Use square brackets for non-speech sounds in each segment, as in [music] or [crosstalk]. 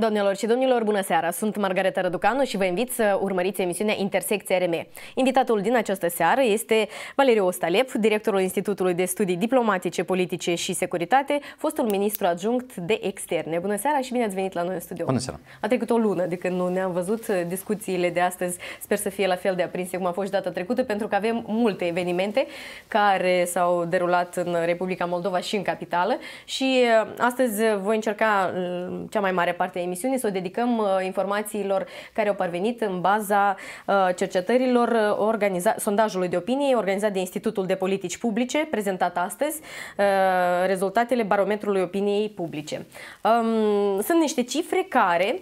Domnilor și domnilor, bună seara! Sunt Margareta Răducanu și vă invit să urmăriți emisiunea Intersecția RME. Invitatul din această seară este Valeriu Ostalep, directorul Institutului de Studii Diplomatice, Politice și Securitate, fostul ministru adjunct de externe. Bună seara și bine ați venit la noi în studio. Bună seara! A trecut o lună de când nu ne-am văzut. Discuțiile de astăzi sper să fie la fel de aprinse cum a fost data trecută, pentru că avem multe evenimente care s-au derulat în Republica Moldova și în capitală și uh, astăzi voi încerca uh, cea mai mare parte emisiune să o dedicăm uh, informațiilor care au parvenit în baza uh, cercetărilor uh, organiza- sondajului de opinie organizat de Institutul de Politici Publice, prezentat astăzi, rezultatele barometrului opiniei publice. Um, sunt niște cifre care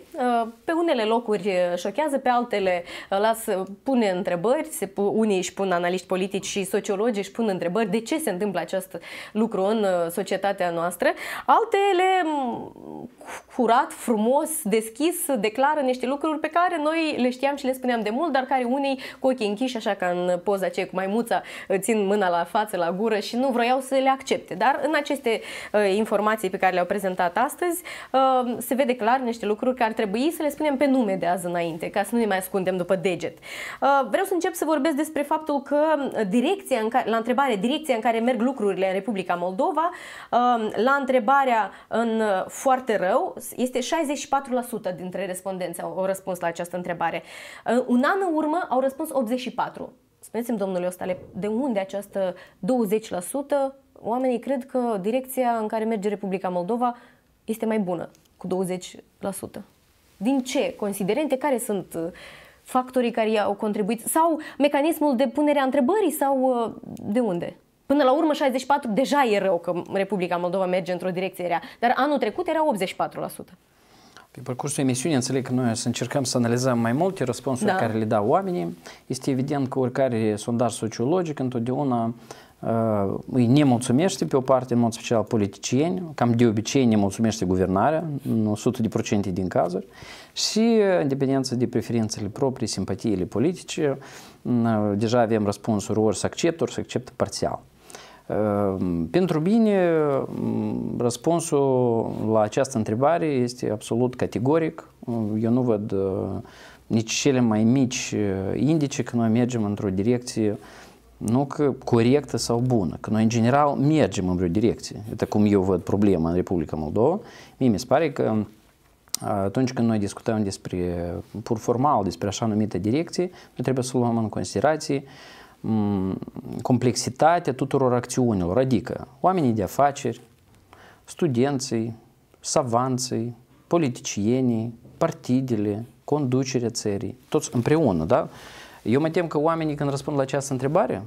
pe unele locuri șochează, pe altele las, pune întrebări, unii își pun analiști politici și sociologi își pun întrebări de ce se întâmplă acest lucru în societatea noastră, altele mm, curat, frumos, frumos, deschis, declară niște lucruri pe care noi le știam și le spuneam de mult, dar care unii cu ochii închiși, așa ca în poza aceea cu maimuța, țin mâna la față, la gură și nu vroiau să le accepte. Dar în aceste uh, informații pe care le-au prezentat astăzi, uh, se vede clar niște lucruri care ar trebui să le spunem pe nume de azi înainte, ca să nu ne mai ascundem după deget. Uh, vreau să încep să vorbesc despre faptul că direcția în care, la întrebare, direcția în care merg lucrurile în Republica Moldova, la întrebarea în foarte rău, este 60 84% dintre respondenți au, răspuns la această întrebare. Uh, un an în urmă au răspuns 84%. Spuneți-mi, domnule Ostale, de unde această 20%? Oamenii cred că direcția în care merge Republica Moldova este mai bună, cu 20%. Din ce considerente? Care sunt uh, factorii care au contribuit? Sau mecanismul de punere a întrebării? Sau uh, de unde? Până la urmă, 64 deja e rău că Republica Moldova merge într-o direcție rea, dar anul trecut era 84%. Pe parcursul emisiunii înțeleg că noi o să încercăm să analizăm mai multe răspunsuri da. care le dau oamenii. Este evident că oricare sondaj sociologic întotdeauna uh, îi nemulțumește pe o parte, în mod special politicieni, cam de obicei nemulțumește guvernarea, în 100% din cazuri, și uh, în dependență de preferințele proprii, simpatiile politice, uh, deja avem răspunsuri ori să acceptă, ori să acceptă parțial. Pentru bine, răspunsul la această întrebare este absolut categoric. Eu nu văd э, nici cele mai mici э, indice că noi mergem într-o direcție nu că corectă sau bună, că noi în general mergem în vreo direcție. Iată cum eu văd problema în Republica Moldova. Mie mi se pare că ă, atunci când noi discutăm despre, pur formal, despre așa numită direcție, noi trebuie să luăm în considerație uh, complexitatea tuturor acțiunilor, adică oamenii de afaceri, studenții, savanții, politicienii, partidele, conducerea țării, toți împreună, da? Eu mă tem că oamenii când răspund la această întrebare,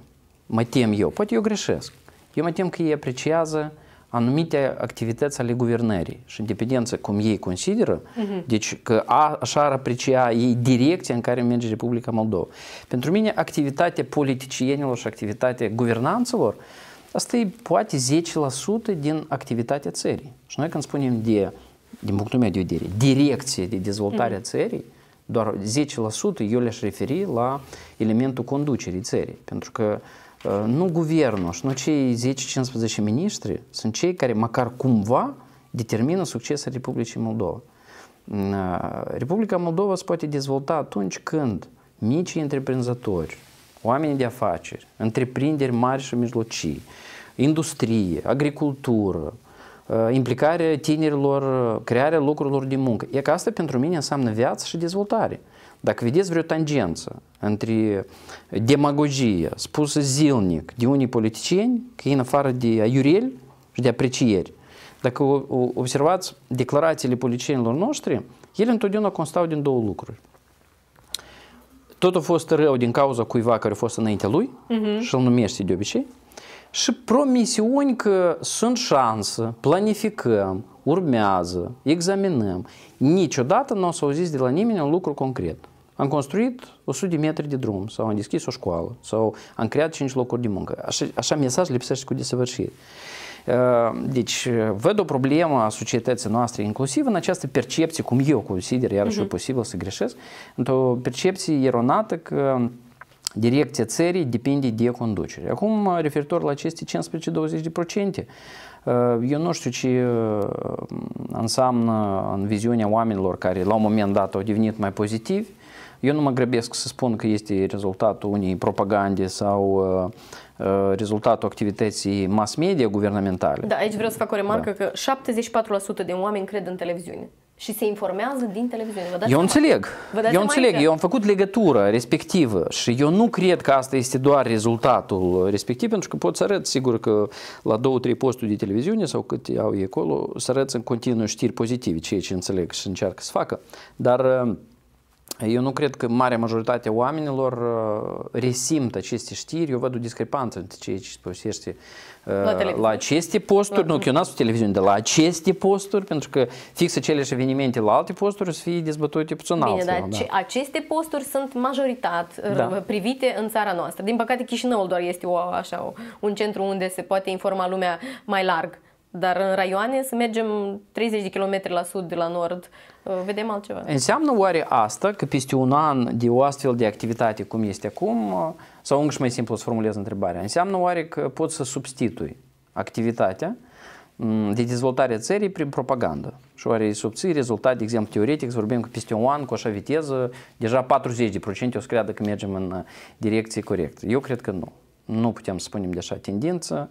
mă tem eu, poate eu greșesc, eu mă tem că ei apreciază anumite activități ale guvernării și în dependență cum ei consideră, uh-huh. deci că a, așa ar aprecia ei direcția în care merge Republica Moldova. Pentru mine, activitatea politicienilor și activitatea guvernanților, asta e poate 10% din activitatea țării. Și noi când spunem de, din punctul meu de vedere, direcție de dezvoltare a uh-huh. țării, doar 10% eu le-aș referi la elementul conducerii țării, pentru că nu guvernul și nu cei 10-15 miniștri sunt cei care măcar cumva determină succesul Republicii Moldova. Republica Moldova se poate dezvolta atunci când micii întreprinzători, oameni de afaceri, întreprinderi mari și mijlocii, industrie, agricultură, implicarea tinerilor, crearea locurilor de muncă. E că asta pentru mine înseamnă viață și dezvoltare. Dacă vedeți vreo tangență între demagogie spusă zilnic de unii politicieni, că e în afară de aiureli și de aprecieri, dacă observați declarațiile politicienilor noștri, ele întotdeauna constau din două lucruri. Tot a fost rău din cauza cuiva care a fost înaintea lui uh-huh. și îl numește de obicei și promisiuni că sunt șansă, planificăm, urmează, examinăm. Niciodată nu o să auziți de la nimeni un lucru concret am construit 100 de metri de drum sau am deschis o școală sau am creat 5 locuri de muncă. Așa, așa mesaj lipsește cu desăvârșire. Uh, deci, uh, văd o problemă a societății noastre, inclusiv în această percepție, cum eu consider, iarăși uh-huh. Mhm. e posibil să greșesc, într-o percepție eronată că direcția țării depinde de conducere. Acum, referitor la aceste 15-20%, uh, eu nu știu ce înseamnă în viziunea oamenilor care la un moment dat au devenit mai pozitivi, eu nu mă grăbesc să spun că este rezultatul unei propagande sau uh, uh, rezultatul activității mass media guvernamentale. Da, aici vreau să fac o remarcă da. că 74% din oameni cred în televiziune și se informează din televiziune. Vă dați eu înțeleg. Vă dați eu înțeleg. Eu am făcut legătură respectivă și eu nu cred că asta este doar rezultatul respectiv, pentru că pot să arăt, sigur că la două, trei posturi de televiziune sau cât au ei acolo, să arăt în continuu știri pozitive, ceea ce înțeleg și încearcă să facă. Dar uh, eu nu cred că marea majoritate a oamenilor uh, resimt aceste știri. Eu văd o discrepanță între ceea ce povestește uh, la, la aceste posturi, la... nu, că eu n-am televiziune, de la aceste posturi, pentru că fix aceleași evenimente la alte posturi o să fie dezbătute puțin Bine, altfel. Dar da. aceste posturi sunt majoritat uh, da. privite în țara noastră. Din păcate, Chișinăul doar este o, așa, un centru unde se poate informa lumea mai larg. Dar în raioane să mergem 30 de kilometri la sud, de la nord, Uh, vedem altceva. Înseamnă oare asta că peste un an de o astfel de activitate cum este acum, uh, sau încă mai simplu să formulez întrebarea, înseamnă oare că poți să substitui activitatea mm, de dezvoltare a țării prin propagandă. Și oare subții rezultat, de exemplu, teoretic, să vorbim că peste un an, cu așa viteză, deja 40% o să creadă că mergem în uh, direcție corectă. Eu cred că nu. Nu putem să spunem de așa tendință.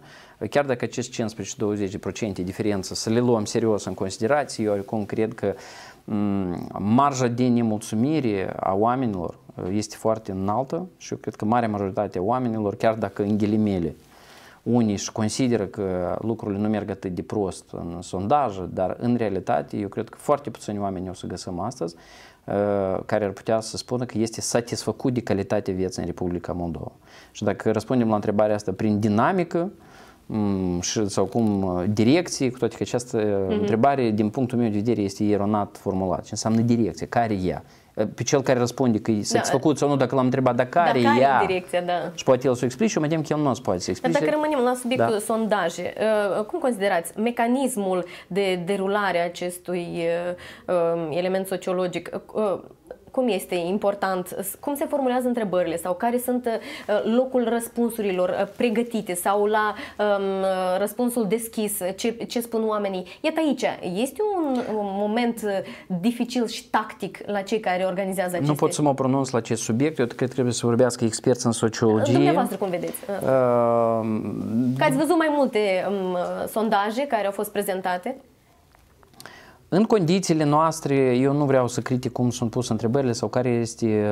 Chiar dacă acest 15-20% diferență să le luăm serios în considerație, eu oricum cred că uh, marja de nemulțumire a oamenilor este foarte înaltă și eu cred că marea majoritate a oamenilor, chiar dacă în ghilimele, unii își consideră că lucrurile nu merg atât de prost în sondaje, dar în realitate eu cred că foarte puțini oameni o să găsim astăzi care ar putea să spună că este satisfăcut de calitatea vieții în Republica Moldova. Și dacă răspundem la întrebarea asta prin dinamică, sau cum ă, direcții, cu toate că această mm-hmm. întrebare, din punctul meu de vedere, este eronat formulat. Ce înseamnă direcție? Care e ea? Ă, pe cel care răspunde că e da. satisfăcut da. sau nu, dacă l-am întrebat, dar care, da, care ea? direcția, da. Și poate el să o explice, mă că el nu o să poate să explice. Dacă rămânem la subiectul da. sondaje, cum considerați mecanismul de derulare a acestui element sociologic? cum este important, cum se formulează întrebările sau care sunt uh, locul răspunsurilor uh, pregătite sau la um, uh, răspunsul deschis, ce, ce spun oamenii. Iată aici, este un moment dificil și tactic la cei care organizează aceste... Nu pot să mă pronunț la acest subiect, eu cred că trebuie să vorbească experți în sociologie. Dumneavoastră cum vedeți? Uh, că ați văzut mai multe um, sondaje care au fost prezentate? În condițiile noastre, eu nu vreau să critic cum sunt pus întrebările sau care este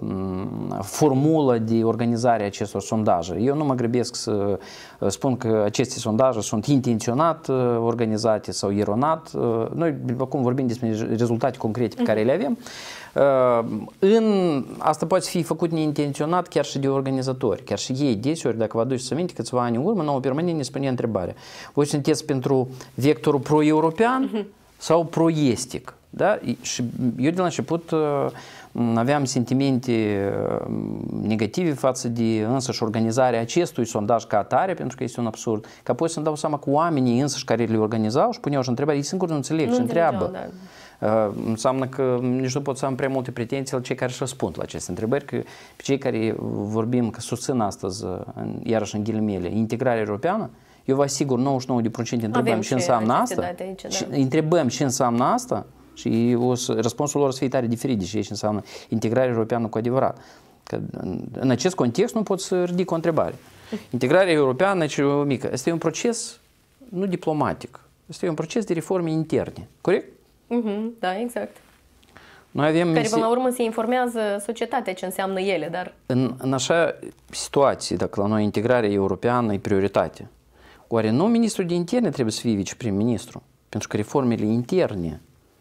mm, formula de organizare a acestor sondaje. Eu nu mă grăbesc să uh, spun că aceste sondaje sunt intenționat uh, organizate sau eronat. Uh, noi cum vorbim despre rezultate concrete pe mhm. care le avem. În, asta poate fi făcut neintenționat chiar și de organizatori, chiar și ei deseori, dacă vă aduceți să minte, câțiva ani în urmă, nouă permanent ne spune întrebarea. Voi sunteți pentru vectorul pro-european? Uh-huh sau proiestic. Da? Și eu de la început aveam sentimente negative față de însăși organizarea acestui sondaj ca atare, pentru că este un absurd, că apoi să-mi dau seama cu oamenii însăși care le organizau și puneau și întrebări, ei singuri nu înțeleg și întreabă. Da. înseamnă că nici nu pot să am prea multe pretenții la cei care își răspund la aceste întrebări, că pe cei care vorbim, că susțin astăzi, iarăși în ghilimele, integrarea europeană, eu vă asigur, 99% întrebăm Avem ce înseamnă asta. Da, aici, da. Întrebăm ce înseamnă asta și o să, răspunsul lor o să fie tare diferit de ce înseamnă integrarea europeană cu adevărat. Că în, în acest context nu pot să ridic o întrebare. Integrarea europeană ce mică. Este un proces nu diplomatic. Este un proces de reforme interne. Corect? Uh-huh, da, exact. Noi avem care, până la urmă, se informează societatea ce înseamnă ele, dar... În, în așa situație, dacă la noi integrarea europeană e prioritate, oare nu ministrul de interne trebuie să fie viceprim-ministru? Pentru că reformele interne,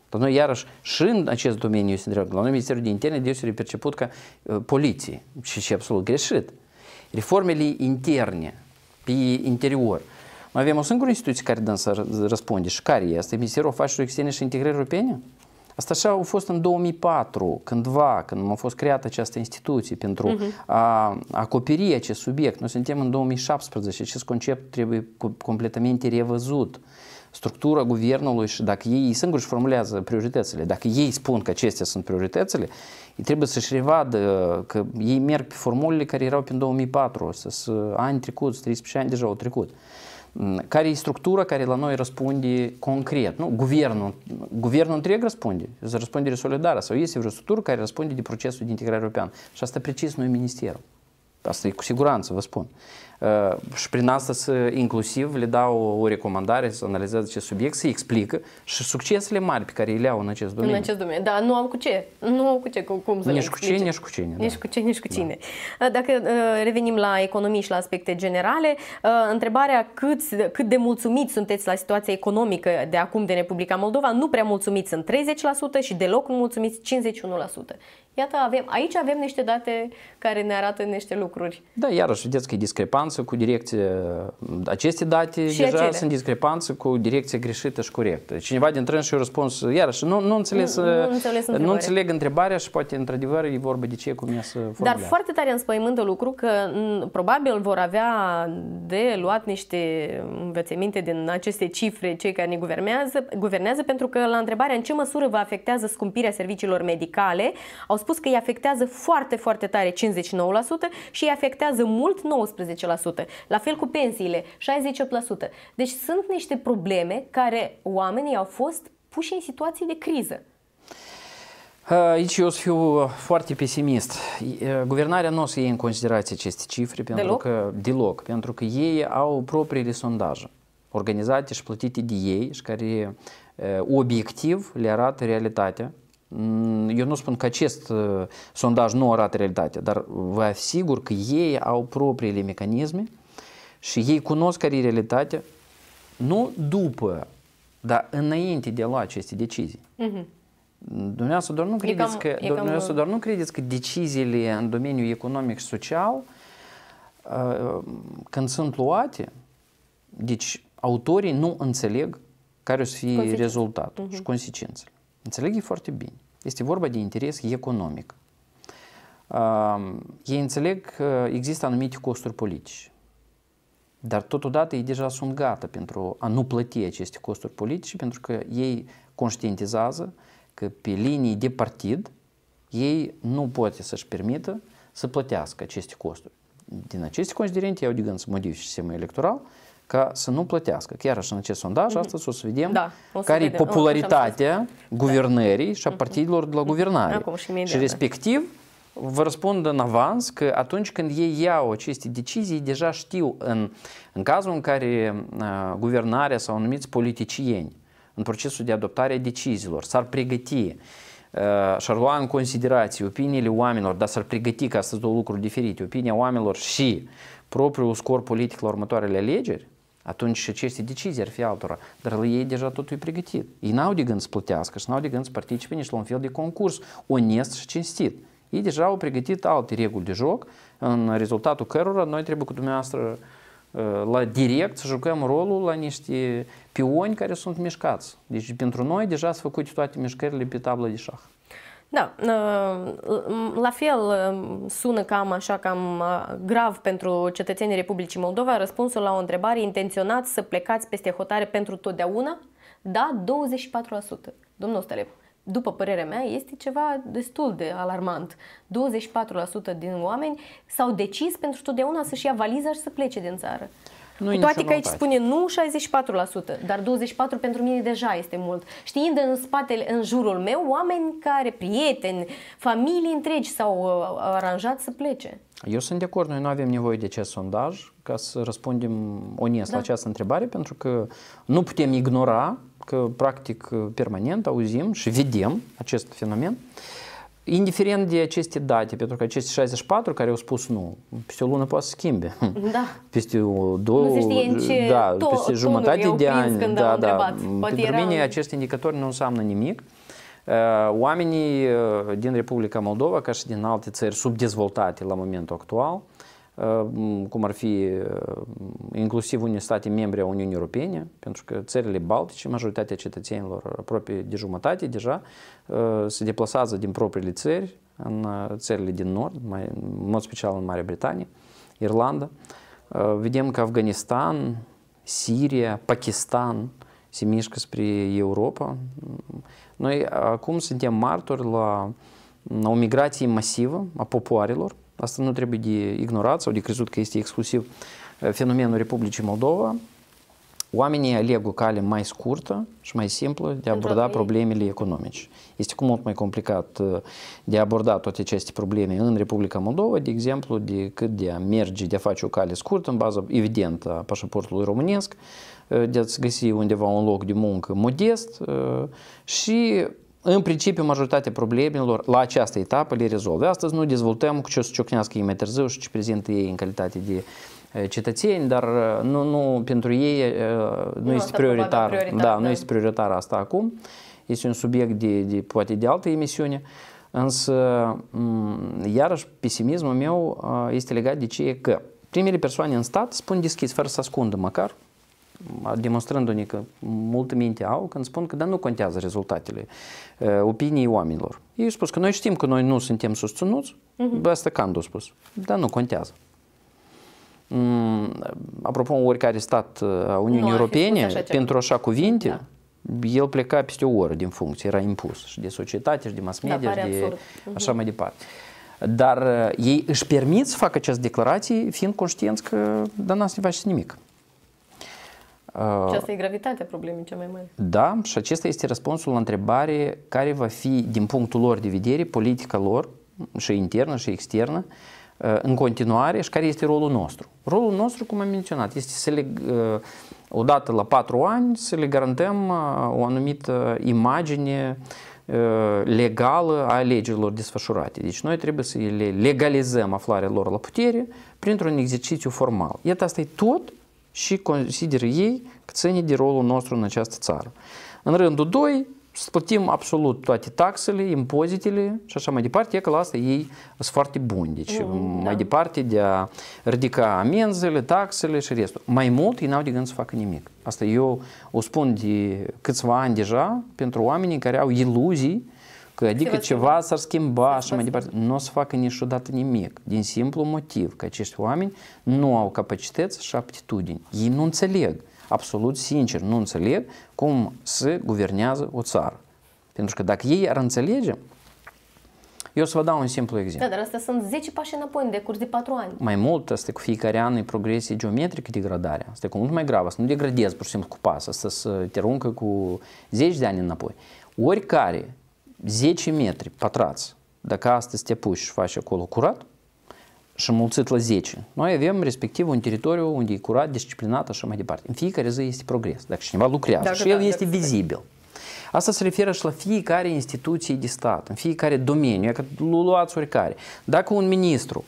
la noi iarăși și în acest domeniu este drept. La noi Ministerul de Interne deseori e perceput ca uh, poliție și, și absolut greșit. Reformele interne, pe interior, mai avem o singură instituție care dânsă răspunde și care este? Ministerul Afacerilor Externe și Integrării Europene? Asta așa a fost în 2004, cândva, când a fost creată această instituție pentru uh-huh. a acoperi acest subiect. Noi suntem în 2017, acest concept trebuie completamente revăzut. Structura guvernului și dacă ei singuri își formulează prioritățile, dacă ei spun că acestea sunt prioritățile, ei trebuie să-și revadă că ei merg pe formulele care erau prin 2004, să ani trecut, 13 ani deja au trecut care e structura care la noi răspunde concret. Nu, guvernul, guvernul întreg răspunde, răspundere solidară sau este vreo structură care răspunde de procesul de integrare europeană. Și asta precis nu e ministerul. Asta e cu siguranță, vă spun și prin asta să, inclusiv le dau o recomandare să analizeze acest subiect, să explică și succesele mari pe care le au în acest domeniu. În acest domeniu, da, nu au cu ce, nu au cu ce, cu, cum să Nici cu ce, nici cu cine. Nici da. cu ce, nici cu cine. Da. Dacă э, revenim la economii și la aspecte generale, э, întrebarea cât, cât de mulțumiți sunteți la situația economică de acum de Republica Moldova, nu prea mulțumiți sunt 30% și deloc nu mulțumiți 51%. Iată, avem, aici avem niște date care ne arată niște lucruri. Da, iarăși, vedeți că e discrepanță cu direcție. Aceste date și deja acele. sunt discrepanță cu direcție greșită și corectă. Cineva din trâns și răspuns, iarăși, nu, nu, înțeles, nu, nu, uh, înțeles întrebarea. nu înțeleg întrebarea și poate, într-adevăr, e vorba de ce, cum e să formulea. Dar foarte tare înspăimântă lucru că m, mm, probabil vor avea de luat niște învățăminte din aceste cifre cei care ne guvernează, guvernează pentru că la întrebarea în ce măsură vă afectează scumpirea serviciilor medicale, au spus că îi afectează foarte, foarte tare 59% și îi afectează mult 19%. La fel cu pensiile, 68%. Deci sunt niște probleme care oamenii au fost puși în situații de criză. Uh, aici eu o să fiu uh, foarte pesimist. Uh, guvernarea nu o să ia în considerație aceste cifre pentru deloc? că deloc, pentru că ei au propriile sondaje organizate și plătite de ei și care obiectiv le arată realitatea eu nu spun că acest sondaj nu arată realitatea, dar vă asigur că ei au propriile mecanisme și ei cunosc care e realitatea nu după, dar înainte de a lua aceste decizii. Uh-huh. Dumneavoastră doar nu credeți, cam, că, dumneavoastră doar nu credeți că deciziile în domeniul economic și social, când sunt luate, deci autorii nu înțeleg care o să fie rezultatul uh-huh. și consecințele. Înțeleg ei foarte bine. Este vorba de interes economic. Ei înțeleg că există anumite costuri politice, dar totodată ei deja sunt gata pentru a nu plăti aceste costuri politice, pentru că ei conștientizează că pe linii de partid ei nu pot să-și permită să plătească aceste costuri. Din aceste considerente iau de gând să modifice sistemul electoral ca să nu plătească. Chiar și în acest sondaj, mm-hmm. astăzi o să vedem da, o să care vedem. e popularitatea o, da. guvernării da. și a mhm. partidelor de la guvernare. Acum și, și da. respectiv, vă răspund în avans că atunci când ei iau aceste decizii, deja știu în, în cazul în care uh, guvernarea sau anumiți politicieni în procesul de adoptare a deciziilor s-ar pregăti uh, și-ar lua în considerație opiniile oamenilor, dar s-ar pregăti ca să două lucruri diferite, opinia oamenilor și propriul scor politic la următoarele alegeri, atunci și aceste decizii ar fi altora, dar ei deja totul e pregătit. Ei n-au de gând să plătească și n-au de gând să participe nici la un fel de concurs onest și cinstit. Ei deja au pregătit alte reguli de joc, în rezultatul cărora noi trebuie cu dumneavoastră uh, la direct să jucăm rolul la niște pioni care sunt mișcați. Deci pentru noi deja s-au făcut toate mișcările pe tabla de șah. Da, ă, la fel ă, sună cam așa cam ă, grav pentru cetățenii Republicii Moldova răspunsul la o întrebare intenționat să plecați peste hotare pentru totdeauna? Da, 24%. Domnul Stălep, după părerea mea, este ceva destul de alarmant. 24% din oameni s-au decis pentru totdeauna să-și ia valiza și să plece din țară nu Cu toate că aici spune nu 64%, dar 24% pentru mine deja este mult. Știind în spatele, în jurul meu, oameni care, prieteni, familii întregi s-au uh, aranjat să plece. Eu sunt de acord, noi nu avem nevoie de acest sondaj ca să răspundem onest da. la această întrebare, pentru că nu putem ignora că practic permanent auzim și vedem acest fenomen. Uh, indiferent de aceste date, pentru că aceste 64 care au spus nu, peste o lună poate să schimbe. Da. Peste două, da, to- peste jumătate de ani. Când da, da. Pentru era... mine acest indicator nu înseamnă nimic. Oamenii din Republica Moldova, ca și din alte țări subdezvoltate la momentul actual, Э, cum ar fi э, inclusiv unii state membre a Uniunii Europene, pentru că țările Baltice, majoritatea cetățenilor aproape uh, de jumătate deja uh, se deplasează din propriile țări în uh, țările din Nord, mai, în mod special în Marea Britanie, Irlanda. Vedem că Afganistan, Siria, Pakistan se mișcă spre Europa. Noi acum suntem martori la o migrație masivă a popoarelor Asta nu trebuie de ignorat sau de crezut că este exclusiv uh, fenomenul Republicii Moldova. Oamenii aleg o cale mai scurtă și mai simplă de a aborda problemele economice. Este cu mult mai complicat uh, de a aborda toate aceste probleme în Republica Moldova, de exemplu, decât de a merge, de a face o cale scurtă în bază, evident, a pașaportului românesc, uh, de a-ți găsi undeva un loc de muncă modest și în principiu, majoritatea problemelor la această etapă le rezolvă. Astăzi nu dezvoltăm cu ce o să ciocnească ei mai târziu și ce prezintă ei în calitate de eh, cetățeni, dar eh, nu, nu pentru ei eh, nu, nu este prioritar. prioritar da, da, nu este prioritar asta acum. Este un subiect de, de poate de altă emisiune. Însă, mm, iarăși, pesimismul meu este legat de ce e că primele persoane în stat spun deschis, fără să ascundă măcar, demonstrându-ne că multă minte au când spun că da, nu contează rezultatele uh, opiniei oamenilor. Ei spus că noi știm că noi nu suntem susținuți, uh-huh. asta Candu a spus, dar nu contează. Mm, apropo, oricare stat uh, a Uniunii nu, Europene, așa pentru așa cuvinte, da el pleca peste o oră din funcție, era impus și de societate și de mass media da, și de absurd. așa mhm. mai departe. Dar uh, ei își permit să facă această declarație fiind conștienți că dar n-ați face nimic. Uh, Aceasta e gravitatea problemei cea mai mare. Da, și acesta este răspunsul la întrebare care va fi, din punctul lor de vedere, politica lor, și internă și externă, uh, în continuare și care este rolul nostru. Rolul nostru, cum am menționat, este să le, uh, odată la patru ani, să le garantăm o anumită imagine legală a alegerilor desfășurate. Deci noi trebuie să le legalizăm aflarea lor la putere printr-un exercițiu formal. Iată, asta e tot și consider ei că ține de rolul nostru în această țară. În rândul 2, plătim absolut toate taxele, impozitele și așa mai departe, e că la asta ei sunt foarte buni. Deci mm, mai da. departe de a ridica amenzile, taxele și restul. Mai mult ei n-au de gând să facă nimic. Asta eu o spun de câțiva ani deja pentru oamenii care au iluzii că adică se ceva s-ar schimba se și mai departe. Nu o să facă niciodată nimic, din simplu motiv că acești oameni nu au capacități și aptitudini. Ei nu înțeleg, absolut sincer, nu înțeleg cum se guvernează o țară. Pentru că dacă ei ar înțelege, eu să vă dau un simplu exemplu. Da, dar asta sunt 10 pași înapoi în decurs de 4 ani. Mai mult, asta cu fiecare an e progresie geometrică degradarea. Asta e cu mult mai grav. să nu degradezi pur și simplu cu pas. Asta să te cu 10 de ani înapoi. Oricare 10 metri pătrați, dacă astăzi te puși și faci acolo curat, și înmulțit la 10. Noi avem respectiv un teritoriu unde e curat, disciplinat, așa mai departe. În fiecare zi este progres, dacă cineva lucrează dacă, și el da, este dacă vizibil. Asta se referă și la fiecare instituție de stat, în fiecare domeniu, că luați oricare. Dacă un ministru,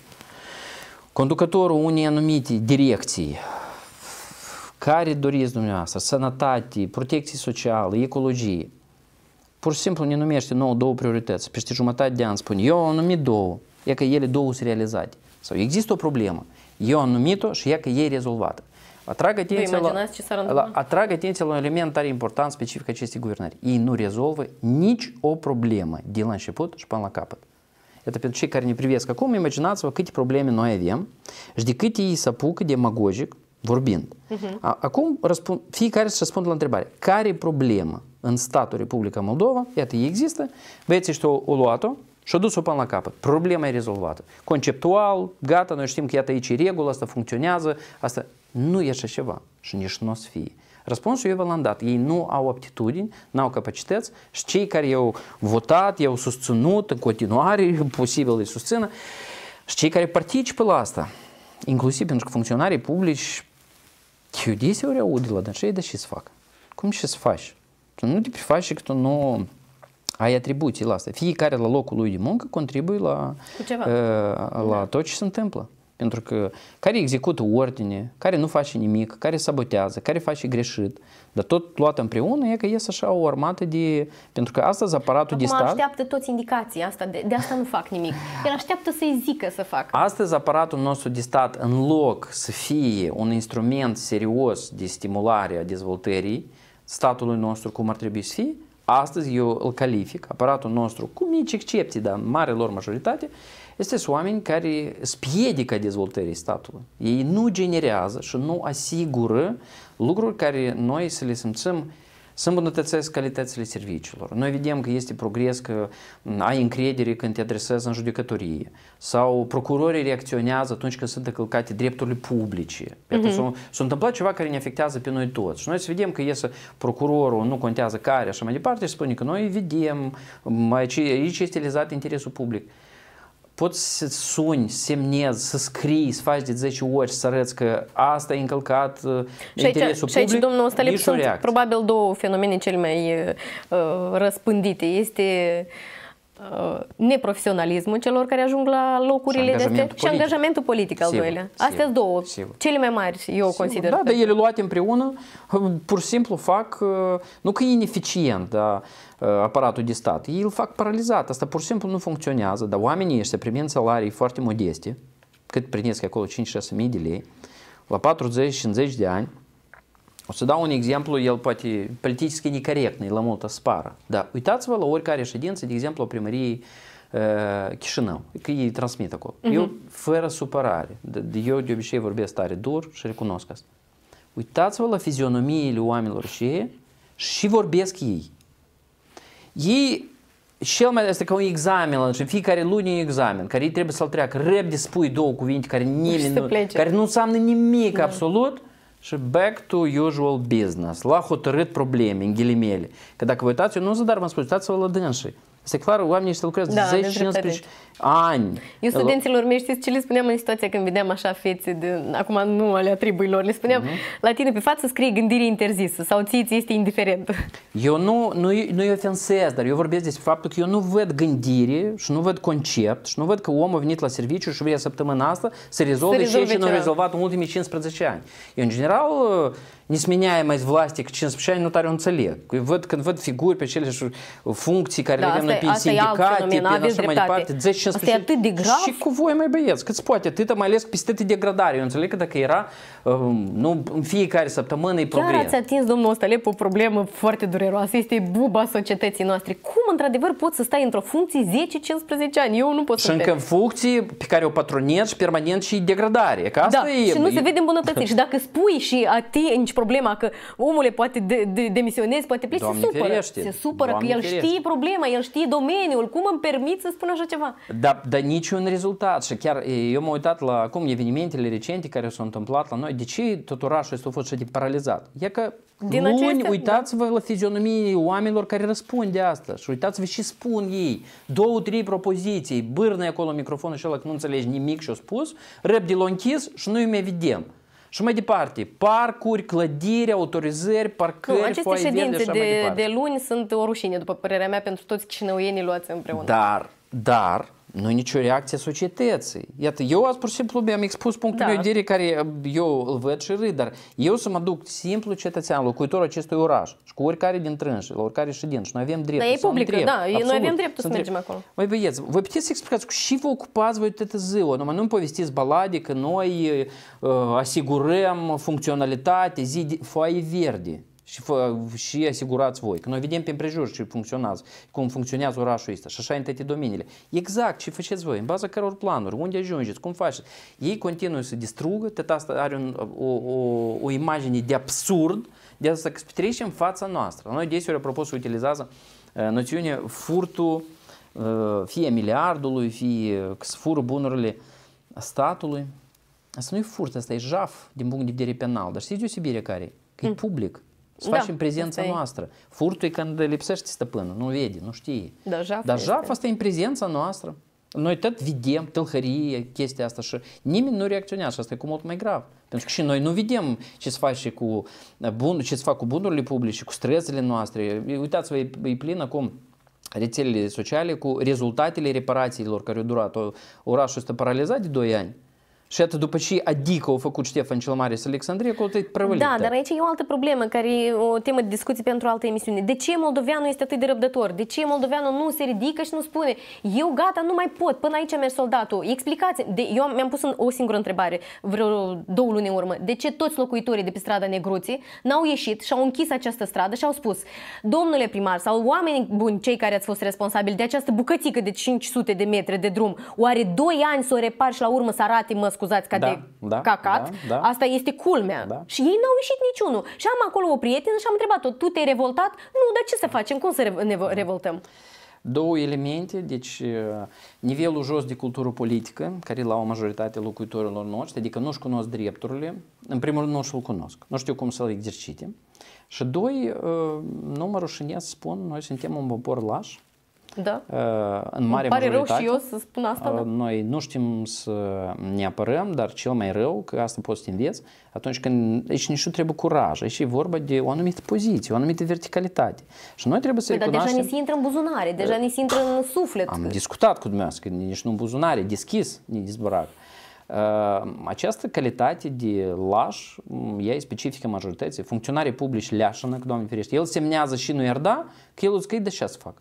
conducătorul unei anumite direcții, care doriți dumneavoastră, sănătate, protecție socială, ecologie, Pur și simplu ne numește nouă două priorități. Peste jumătate de an spune, eu am numit două, e că ele două sunt realizate. Sau există o problemă, eu am numit-o și e că e rezolvată. Atrag atenția, la, la, atrag atenția la un element tare important specific acestei guvernări. Ei nu rezolvă nici o problemă de la început și până la capăt. Это pentru cei care ne privesc acum, imaginați-vă câte probleme noi avem și de câte ei se apucă demagogic vorbind. Uh-huh. Acum răspund, fiecare să răspundă la întrebare. Care problemă în statul Republica Moldova, iată, există, vețiști și o luat-o și a dus-o până la capăt. Problema e rezolvată. Conceptual, gata, noi știm că iată aici e regulă, asta funcționează, asta nu e așa ceva și nici nu o să fie. Răspunsul eu valandat. l am dat. Ei nu au aptitudini, nu au capacități și cei care i-au votat, i-au susținut în continuare, [laughs] posibil îi susțină, și cei care participă la asta, inclusiv pentru că funcționarii publici și eu ori audila, dar ce e de ce să fac? Cum și să faci? Tu nu te prefaci și că tu nu ai atribuții la asta. Fiecare la locul lui de muncă contribuie la, uh, la da. tot ce se întâmplă. Pentru că care execută ordine, care nu face nimic, care sabotează, care face greșit, dar tot luat împreună e că ies așa o armată de... Pentru că astăzi aparatul Acum de stat... așteaptă toți indicații asta, de, de asta nu fac nimic. El așteaptă să-i zică să Asta Astăzi aparatul nostru de stat, în loc să fie un instrument serios de stimulare a dezvoltării statului nostru cum ar trebui să fie, astăzi eu îl calific, aparatul nostru, cu mici excepții, dar în mare lor majoritate, este oameni care spiedică dezvoltării statului. Ei nu generează și nu asigură uh, lucruri care noi să le simțim să îmbunătățesc calitățile serviciilor. Noi vedem că este progres, că ai încredere când te adresezi în judecătorie sau procurorii reacționează atunci când sunt decălcate drepturile publice. Mhm. Pentru că mm-hmm. s-a întâmplat ceva care ne afectează pe noi toți. Și noi să vedem că iese procurorul, nu contează care, așa mai departe, și spune că noi vedem, aici, aici este lezat interesul public poți să suni, semnezi, să scrii, să faci de 10 ori, să arăți că asta e încălcat uh, și aici, interesul și aici, public. Și domnul Stalip, sunt probabil două fenomene cele mai uh, uh răspândite. Este uh, Uh, neprofesionalismul celor care ajung la locurile de astea și angajamentul politic al doilea. Astea sunt două, sigur. cele mai mari, eu sigur, consider. Da, dar ele luate împreună, pur și simplu fac, uh, nu că e ineficient da, uh, aparatul de stat, ei îl fac paralizat, asta pur și simplu nu funcționează, dar oamenii ăștia primind salarii foarte modeste, cât primesc acolo 5-6 mii de lei, la 40-50 de ani, o să dau un exemplu, el poate politic necorect, la multă spară. Da, uitați-vă la oricare ședință, de exemplu, a primăriei uh, Chișinău, că ei transmit acolo. Uh-huh. Eu, fără supărare, eu de obicei vorbesc tare dur și recunosc asta. Uitați-vă la fizionomiile oamenilor și și vorbesc ei. Ei cel mai este ca un examen, deci în fiecare luni un examen, care ei trebuie să-l treacă. Repede spui două cuvinte care nimeni nu, plece. care nu înseamnă nimic da. absolut și back to usual business. La hotărât probleme, în ghilimele. Că dacă vă uitați, eu nu zadar v-am spus, uitați-vă la dânsii. Este clar, oamenii ăștia lucrează da, 10-15 ani. Eu studenților mei, știți ce le spuneam în situația când vedeam așa fețe, de, acum nu ale atribuilor, le spuneam, uh-huh. la tine pe față scrie gândire interzisă sau ție ți este indiferent. [laughs] Eu nu, nu, nu-i ofensez, dar eu vorbesc despre faptul că eu nu văd gândire și nu văd concept și nu văd că omul a venit la serviciu și vrea săptămâna asta să rezolve, să rezolve ceea ce nu a rezolvat în ultimii 15 ani. Eu, în general, nesменяемость влastei Ccinspșani nu tare o înțeleg. Văd, când văd figuri pe cele funcții care da, le avem noi pe sindicate, pe așa mai departe, 10 Asta e atât de grav. Și cu voi, mai băieți, cât poate, atâta mai ales peste de degradare. Eu înțeleg că dacă era, nu, în fiecare săptămână e progres. Chiar ați atins, domnul Ostalepu, o problemă foarte dureroasă. Este buba societății noastre. Cum, într-adevăr, poți să stai într-o funcție 10-15 ani? Eu nu pot să Și încă în funcție pe care o permanent și degradare. Că asta da, și nu se vede îmbunătățiri. dacă spui și atingi problema că omule poate de, de, demisionezi, poate pleci, Doamne se supără. Ferește. Se supără Doamne că el ferește. știe problema, el știe domeniul. Cum îmi permit să spun așa ceva? Dar da, niciun rezultat. Și chiar eu m-am uitat la acum evenimentele recente care s-au întâmplat la noi. De ce tot orașul este fost și de paralizat? E că Din luni, acestea, uitați-vă da. la fizionomie oamenilor care răspund de asta și uitați-vă și spun ei. Două, trei propoziții, bârnă acolo microfonul și ăla că nu înțelegi nimic și-o spus, răb de l nu închis și noi îmi evident. Și mai departe, parcuri, clădiri, autorizări, parcări, nu, aceste ședințe de, de luni sunt o rușine, după părerea mea, pentru toți chișinăuienii luați împreună. Dar, dar, nu nicio reacție a societății. Iată, eu azi pur și simplu mi-am expus punctul da. meu de vedere care eu îl văd și râd, dar eu să mă duc simplu cetățean, locuitorul acestui oraș și cu oricare din trânși, la oricare ședinț și noi avem dreptul. Dar e publică, drept, da, absolut, noi avem dreptul să mergem acolo. Voi băieți, voi puteți să explicați cu și vă ocupați voi toată ziua, numai nu-mi povestiți balade că noi uh, asigurăm funcționalitate, zi, foaie verde și, fă, și asigurați voi. Că noi vedem pe împrejur ce funcționează, cum funcționează orașul ăsta și așa în toate domeniile. Exact ce faceți voi, în baza căror planuri, unde ajungeți, cum faceți. Ei continuă să distrugă, tot asta are un, o, o, o imagine de absurd, de asta că trece în fața noastră. Noi deseori, apropo, să utilizează uh, noțiunea furtul, uh, fie miliardului, fie uh, că se fură bunurile statului. Asta nu e furt, asta e jaf din punct de vedere penal. Dar știți deosebire care e? Că e mm. public. Să da, faci prezența asta noastră. E. Furtul e când lipsește stăpânul, nu vede, nu știe. Da, Dar jaf, Dar jaf asta e în prezența noastră. Noi tot vedem tâlhărie, chestia asta și nimeni nu reacționează și asta e cu mult mai grav. Pentru că și noi nu vedem ce se face cu, bun, ce se fac cu bunurile publice, cu strețele noastre. Uitați-vă, e, e plin acum rețelele sociale cu rezultatele reparațiilor care au durat. O, orașul este paralizat de 2 ani. Și atât după ce adică au făcut Ștefan cel Mare și Alexandria, că tot prăvălită. Da, da, dar aici e o altă problemă, care e o temă de discuție pentru altă emisiune. De ce moldoveanul este atât de răbdător? De ce moldoveanul nu se ridică și nu spune eu gata, nu mai pot, până aici merge soldatul. Explicați, de, eu mi-am pus o singură întrebare vreo două luni în urmă. De ce toți locuitorii de pe strada Negruții n-au ieșit și au închis această stradă și au spus domnule primar sau oamenii buni, cei care ați fost responsabili de această bucățică de 500 de metri de drum, oare 2 ani să o repar și la urmă să arate măscul scuzați, ca da, de da, cacat, da, da. asta este culmea. Da. Și ei n-au ieșit niciunul. Și am acolo o prietenă și am întrebat-o, tu te-ai revoltat? Nu, dar ce să facem? Cum să ne revoltăm? două elemente, deci uh, nivelul jos de cultură politică, care la o majoritate locuitorilor noștri, adică nu-și cunosc drepturile, în primul rând nu-și-l cunosc, nu știu cum să-l exercite. Și doi, uh, nu mă rușinez să spun, noi suntem un popor laș, da. Э, în mare Îmi pare rău și eu să spun asta. Э, da? Noi nu știm să ne apărăm, dar cel mai rău, că asta poți să înveți, atunci când ești deci nici nu trebuie curaj, e și vorba de o anumită poziție, o anumită verticalitate. Și noi trebuie să păi, recunoaștem... Dar deja ne se intră în buzunare, deja ne se intră în suflet. Am discutat cu dumneavoastră, că nici nu în buzunare, deschis ne dezbrac. Э, această calitate de laș, ea e specifică majorității. Funcționarii publici leașănă, că, Doamne ferește, el semnează și nu ierda, că el îți de ce să fac.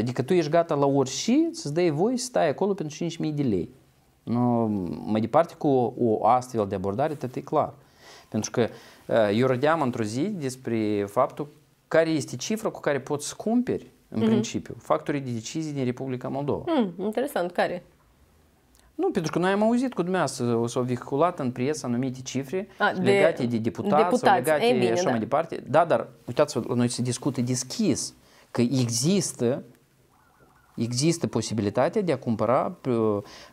Adică tu ești gata la orice să-ți dai voie să stai acolo pentru 5.000 de lei. Nu, mai departe cu o, o astfel de abordare, tot e clar. Pentru că uh, eu rădeam într-o zi despre faptul care este cifra cu care poți să cumperi, în mm-hmm. principiu, factorii de decizii din Republica Moldova. Mm, interesant, care? Nu, pentru că noi am auzit cu dumneavoastră, s-au vehiculat în presă anumite cifre A, de, legate de deputați, deputați. legate bine, așa da. mai departe. Da, dar uitați-vă, noi se discută deschis că există Există posibilitatea de a cumpăra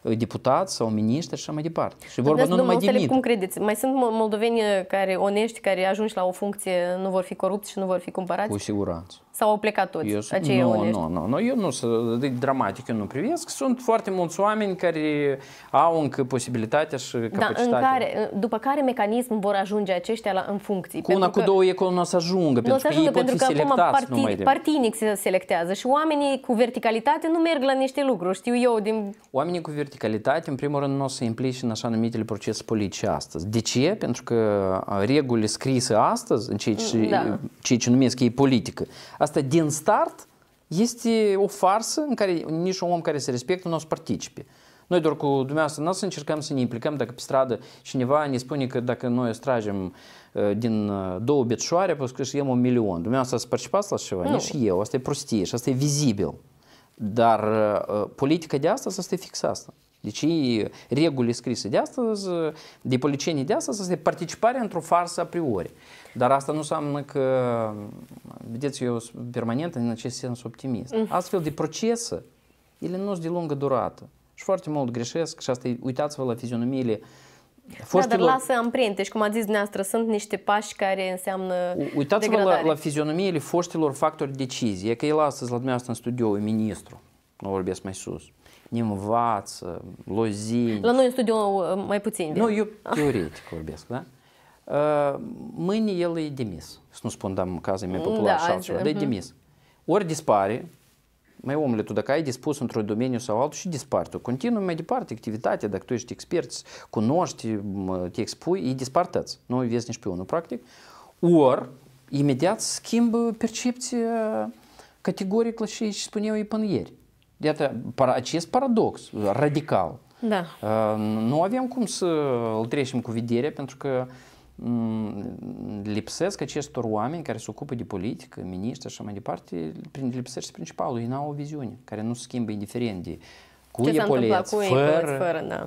uh, deputați sau miniștri și așa mai departe. Și vorba nu numai de Cum credeți? Mai sunt moldoveni care onești, care ajungi la o funcție, nu vor fi corupți și nu vor fi cumpărați? Cu siguranță. Sau au plecat toți eu, acei nu, nu, nu, nu, eu nu sunt dramatic, eu nu privesc. Sunt foarte mulți oameni care au încă posibilitatea și capacitatea. Da, în care, după care mecanism vor ajunge aceștia la, în funcții? Cu una, cu două, e nu o să ajungă, pentru că ei pentru pot fi că acum de... partinic se selectează și oamenii cu verticalitate nu merg la niște lucruri, știu eu. Din... Oamenii cu verticalitate, în primul rând, nu o să implice în așa numitele procese politice astăzi. De ce? Pentru că uh, regulile scrise astăzi, în ceea ce, da. ceea ce numesc ei politică, asta din start este o farsă în care un om care se respectă nu o să participe. Noi doar cu dumneavoastră noi să încercăm să ne implicăm dacă pe stradă cineva ne spune că dacă noi stragem uh, din uh, două bețșoare, poți că și un milion. Dumneavoastră ați participat la ceva? Nu. Nici eu. Asta e prostie și asta e vizibil. Dar uh, politica de asta asta este fix asta. Deci regulile scrise de astăzi, de policienii de astăzi, asta e participarea într-o farsă a priori. Dar asta nu înseamnă că, vedeți, eu sunt permanent în acest sens optimist. Mm. Astfel de procese, ele nu sunt de lungă durată. Și foarte mult greșesc și asta uitați-vă la fizionomiile Foștilor... Da, dar lasă amprente și cum a zis dumneavoastră, sunt niște pași care înseamnă Uitați-vă la, la fizionomiile foștilor factori decizie, că el astăzi la dumneavoastră în studio e ministru, nu vorbesc mai sus, ne învață, lozini. La noi în studio uh, mai puțin. Nu, eu teoretic vorbesc, da? mâine el e demis. Să nu spun, da, în cazul meu popular da, și altceva, dar e demis. Ori dispare, mai omule, tu dacă ai dispus într-un domeniu sau altul și dispari tu. Continui mai departe activitatea, dacă tu ești expert, cunoști, te expui, îi dispartăți. Nu îi vezi nici pe unul, practic. Ori, imediat schimbă percepția categorică și ce spun eu e până ieri. Iată, acest paradox radical. Da. Nu avem cum să îl trecem cu vedere, pentru că lipsesc acestor oameni care se ocupă de politică, miniștri și așa mai departe, lipsește principalul, ei n-au o viziune care nu se schimbă indiferent de cu Ce epoleț, cu fără... fără da.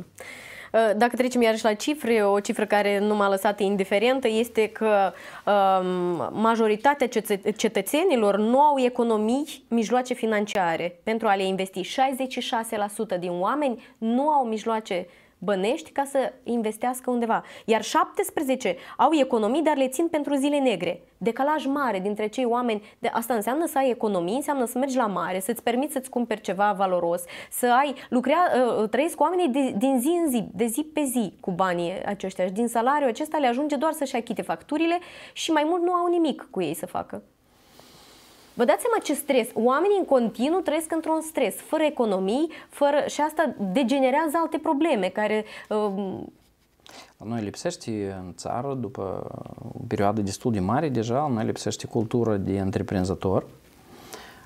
Dacă trecem iarăși la cifre, o cifră care nu m-a lăsat indiferentă este că um, majoritatea cetă cetățenilor nu au economii, mijloace financiare pentru a le investi. 66% din oameni nu au mijloace financiare bănești ca să investească undeva. Iar 17 au economii, dar le țin pentru zile negre. Decalaj mare dintre cei oameni. De asta înseamnă să ai economii, înseamnă să mergi la mare, să-ți permiți să-ți cumperi ceva valoros, să ai, lucrea, ă, ă, trăiesc cu oamenii de, din zi în zi, de zi pe zi cu banii aceștia și din salariul acesta le ajunge doar să-și achite facturile și mai mult nu au nimic cu ei să facă. Vă dați seama ce stres. Oamenii în continuu trăiesc într-un stres, fără economii, fără și asta degenerează alte probleme care uh, la noi lipsește în țară, după o perioadă destul de mare deja, la noi lipsește cultura de întreprinzător,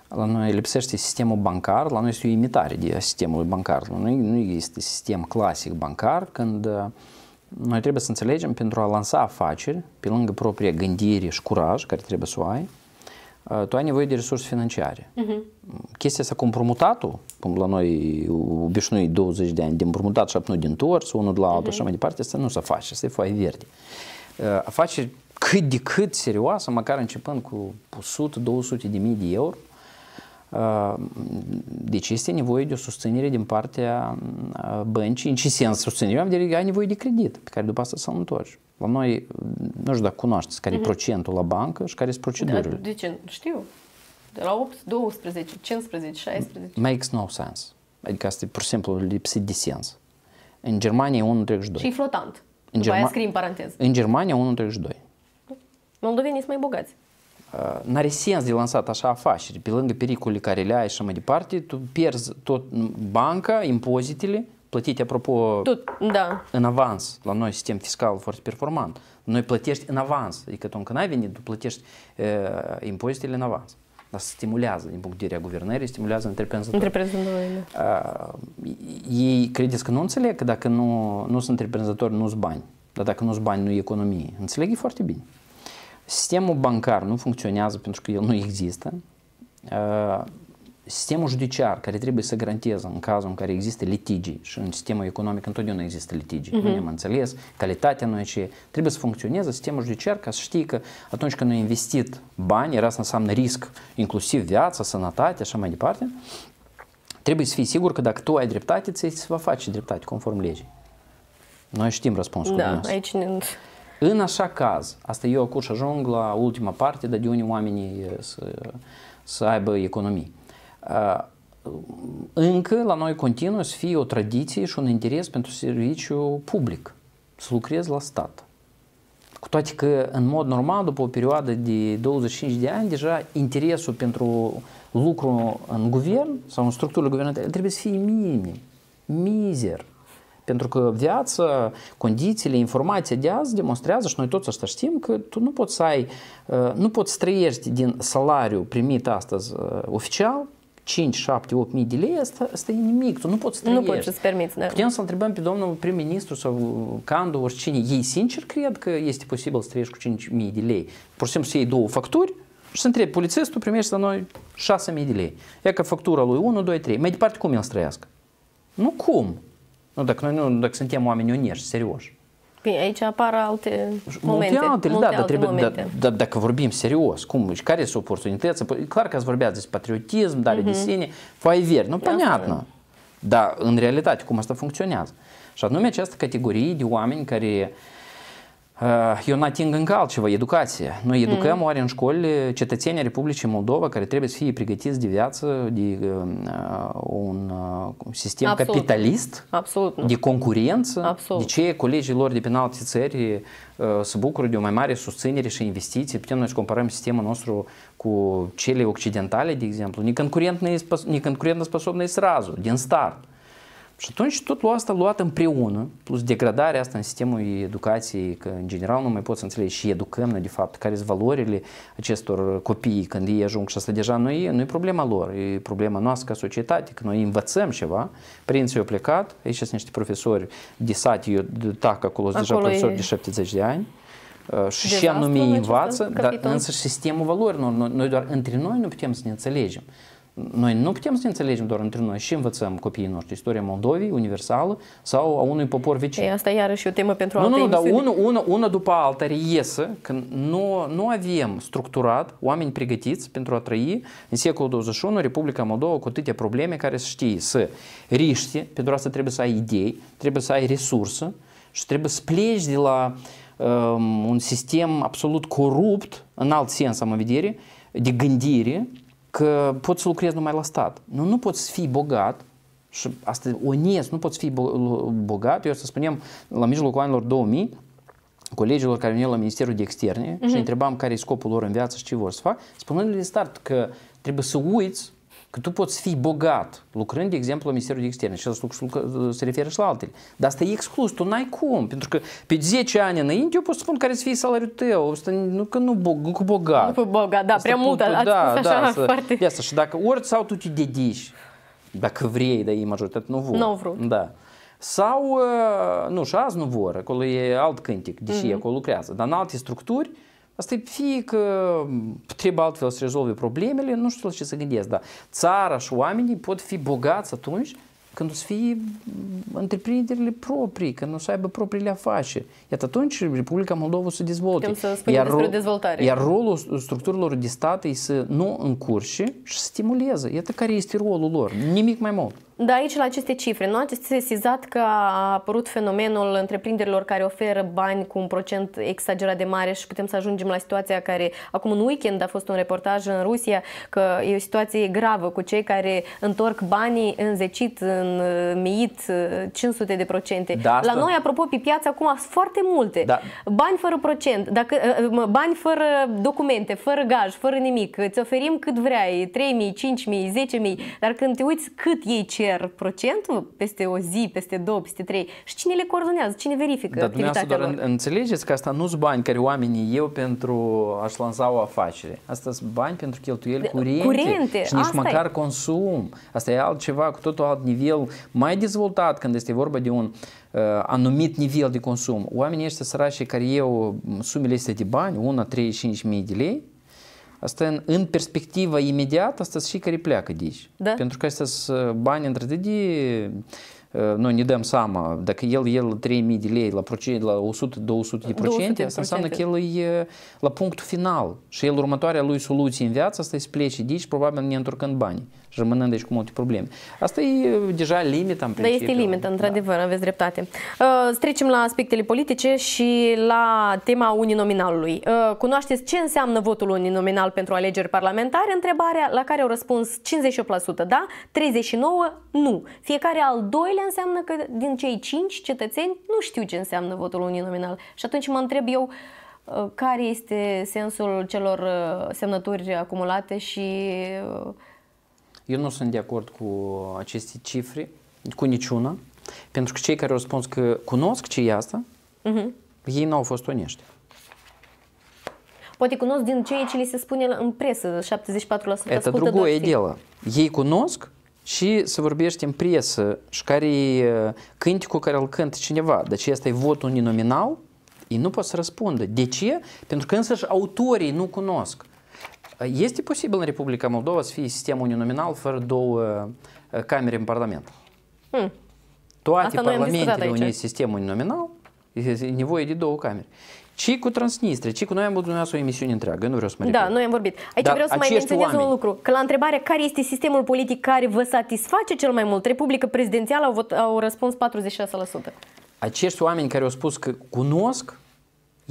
la noi lipsește sistemul bancar, la noi este o imitare de sistemul bancar. La noi nu există sistem clasic bancar, când uh, noi trebuie să înțelegem pentru a lansa afaceri, pe lângă propria gândire și curaj care trebuie să o ai, tu ai nevoie de resurse financiare. Uh-huh. Chestia asta cu împrumutatul, cum la noi obișnui 20 de ani, de împrumutat și apoi din întors, unul de la altul uh-huh. și așa mai departe, să nu se face, să foaie verde. A face cât de cât serioasă, măcar începând cu 100-200 de mii de euro, deci este nevoie de o susținere din partea băncii. În ce sens susținere? am de ai nevoie de credit, pe care după asta să-l întorci. La noi, nu știu dacă cunoașteți care e procentul la bancă și care sunt procedurile. Da, de ce? Știu. De la 8, 12, 15, 16. Makes no sense. Adică asta e pur și simplu lipsit de sens. În Germania e 1,2. Și e flotant. În După Germa- aia scrie în paranteză. În Germania 1,2. Moldovenii sunt mai bogați. Uh, n-are sens de lansat așa afaceri. Pe lângă pericole care le ai și mai departe, tu pierzi tot banca, impozitele, платить апропо Тут, да. in аванс, ланой систем фискал форс перформан, но и платеж in аванс, и като канавени платеж э, импозит или in аванс. Da stimulează, din punct de vedere a guvernării, stimulează întreprinzătorii. Uh, ei credeți că nu înțeleg că dacă nu, nu sunt întreprinzători, nu-s bani. Dar dacă nu-s bani, nu e economie. Înțeleg ei foarte bine. Sistemul bancar nu funcționează pentru că el nu există. Uh, sistemul judiciar care trebuie să garanteze în cazul în care există litigii și în sistemul economic întotdeauna există litigii, uh-huh. Mhm. nu am înțeles, calitatea nu e ce, trebuie să funcționeze sistemul judiciar ca să știi că atunci când noi investit bani, era să înseamnă risc, inclusiv viața, sănătate, așa mai departe, trebuie să fii sigur că dacă tu ai dreptate, ți se va face dreptate conform legii. Noi știm răspunsul da, aici nu. În așa caz, asta eu acum ajung la ultima parte, dar de unii oamenii eh, să, să aibă economii. Ă, încă la noi continuă să fie o tradiție și un interes pentru serviciu public, să lucrezi la stat. Cu toate că, în mod normal, după o perioadă de 25 de ani, deja interesul pentru lucru în guvern sau în structurile guvernamentale trebuie să fie minim, mizer. Pentru că viața, condițiile, informația de azi demonstrează și noi toți asta știm că tu nu poți să ai, ă, nu poți să trăiești din salariu primit astăzi ă, oficial 5, 7, 8 mii de lei, asta, asta e nimic, tu nu poți să trăiești. Nu poți să-ți permiți, da. Putem să l întrebăm pe domnul prim-ministru sau uh, Candu, oricine, ei sincer cred că este posibil să trăiești cu 5 mii de lei. Pur și simplu să iei două facturi și să întrebi polițistul, primește la noi 6 mii de lei. E ca factura lui 1, 2, 3. Mai departe, cum el să trăiască? Nu cum. Nu, dacă noi nu, dacă suntem oameni onești, serioși aici apar alte momente. Da, multe altele, multe da, alte dar trebuie, momente. Da, da, dacă vorbim serios, cum, care sunt e păi, clar că ați vorbea despre patriotism, dar uh-huh. de sine, veri, nu, понятно. Dar, în realitate, cum asta funcționează? Și anume această categorie de oameni care uh, eu nu ating încă altceva, educație. Noi educăm mm. oare în școli cetățenii Republicii Moldova care trebuie să fie pregătiți de viață, de uh, un uh, sistem Absolut. capitalist, Absolut, de concurență. Absolut. De ce colegii lor de pe alte țări uh, se bucură de o mai mare susținere și investiții? Putem noi să comparăm sistemul nostru cu cele occidentale, de exemplu. Neconcurentă способна сразу, din start. Mm. Și atunci totul asta luat împreună, plus degradarea asta în sistemul educației, că în general nu mai pot să înțelegi și educăm noi de fapt, care sunt valorile acestor copii când ei ajung și asta deja nu e, nu e problema lor, e problema noastră ca societate, că noi învățăm ceva, părinții au plecat, aici sunt niște profesori de sat, eu tac acolo, sunt deja profesori e... de 70 de ani, uh, și Dezastru, anume învață, dar însă sistemul valorilor, noi, noi doar între noi nu putem să ne înțelegem noi nu putem să înțelegem doar între noi și învățăm copiii noștri istoria Moldovei universală sau a unui popor vecin. E asta iarăși o temă pentru alte Nu, nu, dar una, una, una după alta reiese că nu, nu avem structurat oameni pregătiți pentru a trăi în secolul 21 Republica Moldova cu atâtea probleme care să știi să riște, pentru asta trebuie să ai idei, trebuie să ai resurse și trebuie să pleci de la um, un sistem absolut corupt, în alt sens am în vedere, de gândire, că poți să lucrezi numai la stat. Nu, nu poți fi bogat și asta onest, nu poți fi bogat. Eu să spunem, la mijlocul anilor 2000, colegilor care veneau la Ministerul de Externe uh-huh. și mhm. întrebam care e scopul lor în viață și ce vor să fac, spunând de start că trebuie să uiți Că tu poți fi bogat lucrând, de exemplu, la Ministerul de Externe și acest lucru uh, se referă și la altele. Dar asta e exclus, tu n-ai cum, pentru că pe 10 ani înainte eu pot să spun care să fie salariul tău, asta nu că nu, nu bogat. Nu bogat, da, asta prea mult, ați da, spus da, așa da, asta, foarte... asta, și dacă ori sau tu te dedici, dacă vrei, dar e majoritatea nu vor. Nu vreau. Da. Sau, uh, nu, și azi nu vor, acolo e alt cântic, deși mm-hmm. acolo lucrează, dar în alte structuri, Asta e fie că trebuie altfel să rezolve problemele, nu știu la ce să gândesc, dar țara și oamenii pot fi bogați atunci când o să fie întreprinderile proprii, când o să aibă propriile afaceri. Iată atunci Republica Moldova o să dezvolte. Când să spui iar, despre dezvoltare. Iar rolul structurilor de stat e să nu încurce și să stimuleze. Iată care este rolul lor. Nimic mai mult. Da, aici la aceste cifre, nu ați sesizat că a apărut fenomenul întreprinderilor care oferă bani cu un procent exagerat de mare și putem să ajungem la situația care acum în weekend a fost un reportaj în Rusia că e o situație gravă cu cei care întorc banii înzecit, în miit, 500 de procente. Da, asta... La noi, apropo, pe piață acum sunt foarte multe. Da. Bani fără procent, dacă, ă, ă, bani fără documente, fără gaj, fără nimic. Îți oferim cât vrei, 3.000, 5.000, 10.000, dar când te uiți cât ei cer procentul peste o zi, peste două, peste trei și cine le coordonează, cine verifică Dar activitatea doar lor? înțelegeți că asta nu sunt bani care oamenii eu pentru a-și lansa o afacere. Asta sunt bani pentru cheltuieli curente, curente și nici asta măcar e. consum. Asta e altceva cu totul alt nivel mai dezvoltat când este vorba de un uh, anumit nivel de consum. Oamenii ăștia săraci care iau sumele astea de bani, una, 35.000 de lei, Asta în, în perspectiva imediată, asta și care pleacă de aici. Da? Pentru că astea sunt uh, bani între de, de uh, noi ne dăm seama, dacă el, e la 3000 de lei la, procent, la 100, 200 de procente, asta înseamnă că el e uh, la punctul final și el următoarea lui soluție în viață, asta îi plece de aici, probabil ne întorcând banii și rămânând deci cu multe probleme. Asta e deja limita în principiu. Da, este limita, într-adevăr, da. aveți dreptate. Uh, trecem la aspectele politice și la tema uninominalului. Uh, cunoașteți ce înseamnă votul uninominal pentru alegeri parlamentare? Întrebarea la care au răspuns 58%, da, 39% nu. Fiecare al doilea înseamnă că din cei 5 cetățeni nu știu ce înseamnă votul uninominal. Și atunci mă întreb eu, uh, care este sensul celor uh, semnături acumulate și uh, eu nu sunt de acord cu aceste cifre, cu niciuna, pentru că cei care au spus că cunosc ce e asta, uh-huh. ei nu au fost onești. Poate cunosc din ceea ce li se spune în presă, 74% Это другое дело. Ei cunosc și se vorbește în presă și care e uh, cânticul care îl cântă cineva. Deci e votul uninominal, ei nu pot să răspundă. De ce? Pentru că însăși autorii nu cunosc. Este posibil în Republica Moldova să fie sistem uninominal fără două camere în Parlament. Hmm. Toate Asta parlamentele unui sistem uninominal e nevoie de două camere. Și cu Transnistria, ci cu noi am văzut o emisiune întreagă, eu nu vreau să mă repet. Da, noi am vorbit. Aici Dar vreau să mai menționez un lucru, că la întrebarea care este sistemul politic care vă satisface cel mai mult, Republica Prezidențială au, vot, au răspuns 46%. Acești oameni care au spus că cunosc,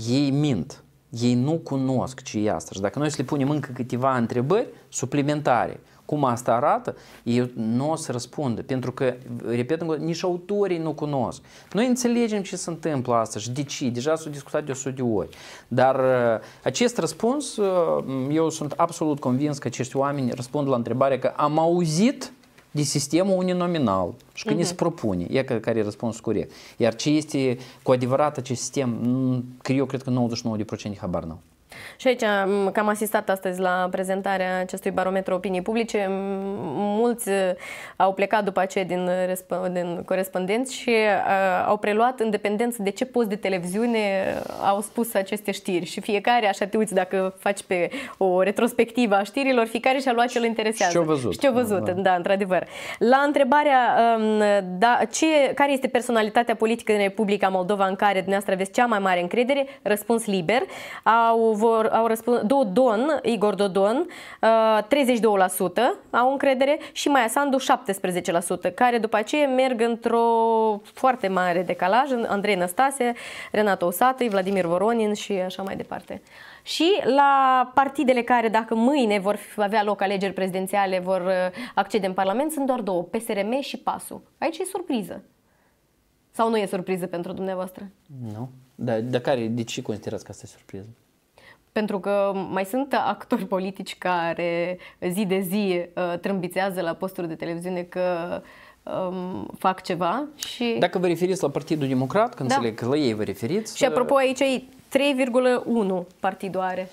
ei mint. Ei nu cunosc ce e asta. Și dacă noi să le punem încă câteva întrebări suplimentare, cum asta arată, ei nu o să răspundă, pentru că, repet, nici autorii nu cunosc. Noi înțelegem ce se întâmplă asta și de ce, deja s au discutat de 100 de ori, dar uh, acest răspuns, uh, eu sunt absolut convins că acești oameni răspund la întrebarea că am auzit de sistemul uninominal și că uh-huh. ne se propune, e care e răspunsul corect. Iar ce este cu adevărat acest sistem, că eu cred că 99% habar n-au. Și aici am am asistat astăzi la prezentarea acestui barometru opinii publice. Mulți uh, au plecat după aceea din, din corespondenți și uh, au preluat în dependență de ce post de televiziune uh, au spus aceste știri. Și fiecare, așa te uiți dacă faci pe o retrospectivă a știrilor, fiecare și-a luat ce-l interesează. Și ce-au văzut. Și ce văzut, da, da. da, într-adevăr. La întrebarea um, da, ce, care este personalitatea politică din Republica Moldova în care dumneavoastră aveți cea mai mare încredere, răspuns liber, au vor, au răspuns, Dodon, Igor Dodon, uh, 32% au încredere și Maia Sandu 17%, care după aceea merg într-o foarte mare decalaj, Andrei Năstase, Renato Osatăi, Vladimir Voronin și așa mai departe. Și la partidele care, dacă mâine vor avea loc alegeri prezidențiale, vor uh, accede în Parlament, sunt doar două, PSRM și PASU. Aici e surpriză. Sau nu e surpriză pentru dumneavoastră? Nu. Dar de care, de ce considerați că asta e surpriză? pentru că mai sunt actori politici care zi de zi uh, trâmbițează la posturi de televiziune că um, fac ceva și... Dacă vă referiți la Partidul Democrat, că da. înțeleg că la ei vă referiți... Și apropo uh, aici e 3,1 partidoare. are.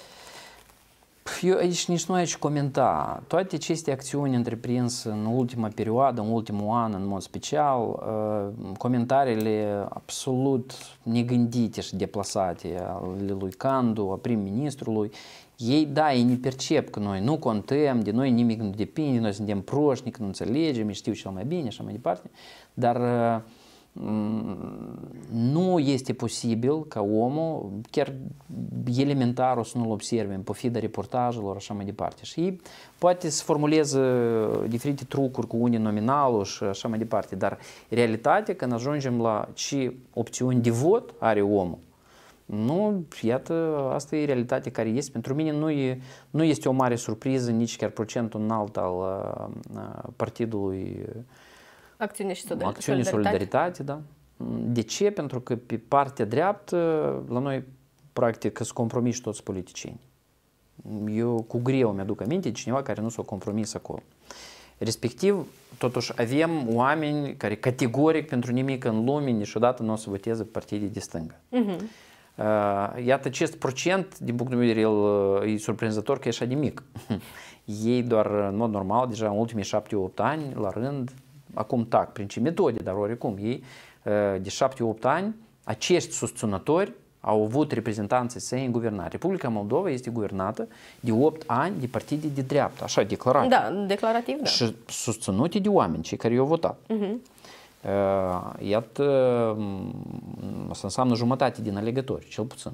Eu aici nici nu aș comenta. Toate aceste acțiuni întreprinse în ultima perioadă, în ultimul an în mod special, comentariile absolut negândite și deplasate ale lui Candu, a prim-ministrului, ei, da, ei ne percep că noi nu contăm, de noi nimic nu depinde, noi suntem proști, nu înțelegem, știu cel mai bine și așa mai departe, dar uh, nu este posibil ca omul, chiar elementarul să nu-l observe, pe de reportajelor, așa mai departe. Și poate să formuleze diferite trucuri cu unii nominalul și așa mai departe, dar realitatea, când ajungem la ce opțiuni de vot are omul, nu, iată, asta e realitatea care este. Pentru mine nu, e, nu este o mare surpriză nici chiar procentul înalt al partidului Acțiune și solidaritate. Acțiune și solidaritate, da. De ce? Pentru că pe partea dreaptă, la noi, practic, sunt compromis toți politicieni. Eu cu greu mi-aduc aminte de cineva care nu s-a compromis acolo. Respectiv, totuși avem oameni care categoric pentru nimic în lume niciodată nu o să voteze partidii de stângă. Mhm. Uh-huh. Iată, acest procent, din punct de vedere, e surprinzător că e așa de mic. [laughs] Ei doar, în mod normal, deja în ultimii 7-8 ani, la rând, acum tac, prin ce metode, dar oricum ei ă, de 7 opt ani, acești susținători au avut reprezentanții săi în guvernare. Republica Moldova este guvernată de 8 ani de partide de dreapta, așa, declarativ. Da, declarativ, da. Și susținute de oameni, cei care i-au votat. Uh-huh. Iată, asta înseamnă jumătate din alegători, cel puțin.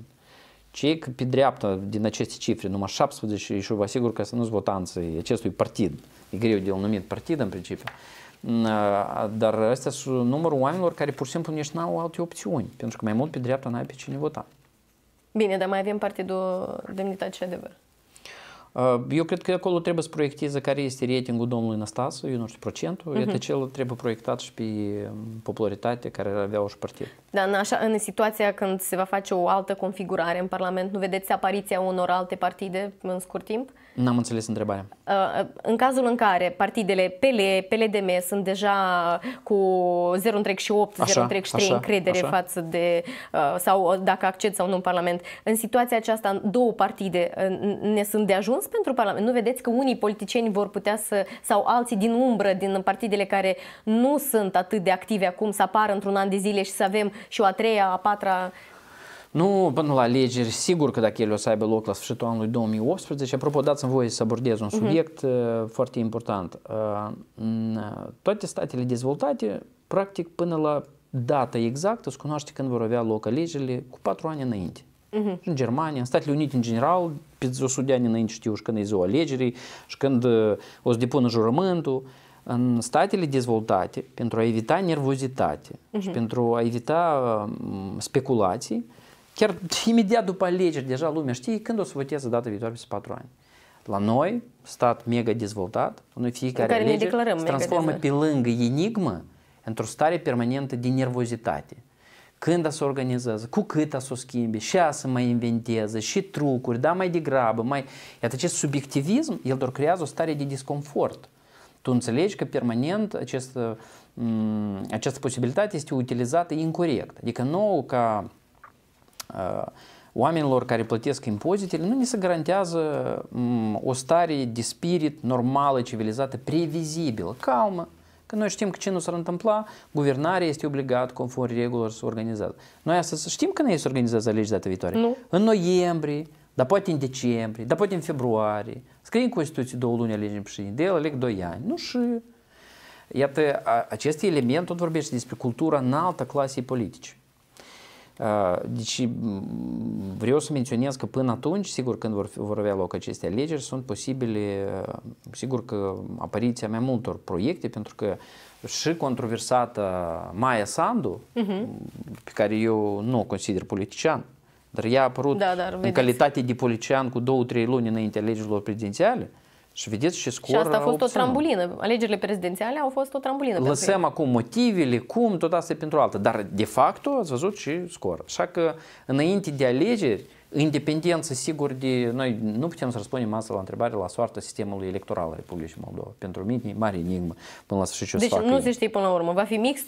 Cei pe dreapta din aceste cifre, numai 17, și vă asigur că sunt votanții acestui partid, e greu de-l numit partid în principiu, Э, dar astea sunt numărul oamenilor care pur și simplu nici n-au alte opțiuni, pentru că mai mult pe dreapta n-ai pe cine vota. Bine, dar mai avem Partidul Demnitate și Adevăr. Ă, eu cred că acolo trebuie să proiecteze care este ratingul domnului Năstasu, eu nu știu procentul, uh-huh. iată mhm. cel trebuie proiectat și pe mm, popularitate care avea și partid. Da, în, așa, în situația când se va face o altă configurare în Parlament, nu vedeți apariția unor alte partide în scurt timp? N-am înțeles întrebarea. Uh, uh, în cazul în care partidele PL, PLDM sunt deja cu 0,8, 0,3 încredere așa. față de, uh, sau dacă accept sau nu în Parlament, în situația aceasta două partide ne sunt de ajuns pentru Parlament? Nu vedeți că unii politicieni vor putea să, sau alții din umbră, din partidele care nu sunt atât de active acum, să apară într-un an de zile și să avem și o a treia, a patra nu, până la alegeri, sigur că dacă ele o să aibă loc la sfârșitul anului 2018, apropo, dați-mi voie să abordez un mhm. subiect uh-huh. foarte important. Uh, uh, toate statele dezvoltate, practic, până la data exactă, se cunoaște când vor avea loc alegerile cu patru ani înainte. Uh-huh. În Germania, în Statele Unite în general, pe 100 de ani înainte știu și când e ziua alegerii și când uh, o să depună jurământul. În statele dezvoltate, pentru a evita nervozitate uh-huh. și pentru a evita speculații, Chiar imediat după alegeri, deja lumea știe când o să voteze data viitoare peste 4 ani. La noi, stat mega dezvoltat, noi fiecare alegeri se transformă pe lângă enigmă într-o stare permanentă de nervozitate. Când o să organizeze, cu cât o să o schimbe, și a să mai inventeze, și trucuri, da, mai degrabă, mai... Iată, acest subiectivism, el doar creează o stare de disconfort. Tu înțelegi că permanent acest, mm, această posibilitate este utilizată incorrect. Adică nouă ca Э, oamenilor care plătesc impozitele, nu ni se garantează mm, o stare de spirit normală, civilizată, previzibilă, calmă. Că noi știm că ce nu s-ar întâmpla, guvernarea este obligat conform regulilor să organizează. Noi astăzi știm că nu este se organizează alegeri data viitoare. Nu. În noiembrie, dar poate în decembrie, dar poate în februarie. Scrie în Constituție două luni alegeri președinte, el aleg doi ani. Nu și... Iată, acest element tot vorbește despre cultura înaltă a clasei politice. Deci vreau să menționez că până atunci, sigur când vor, vor avea loc aceste alegeri, sunt posibile, sigur că apariția mai multor proiecte, pentru că și controversată Maia Sandu, uh-huh. pe care eu nu o consider politician, dar ea a apărut da, dar, în vedeți. calitate de politician cu două-trei luni înainte alegerilor prezidențiale, uh, și vedeți și scor Și asta a fost obținut. o trambulină. Alegerile prezidențiale au fost o trambulină. Lăsăm acum motivele, cum, tot asta pentru altă. Dar, de fapt, ați văzut și scor. Așa că, înainte de alegeri, independență, sigur, de... Noi nu putem să răspundem asta la întrebare la soarta sistemului electoral al Republicii Moldova. Pentru mine mare enigmă până la sfârșit ce Deci nu se știe până la urmă. Va fi mix,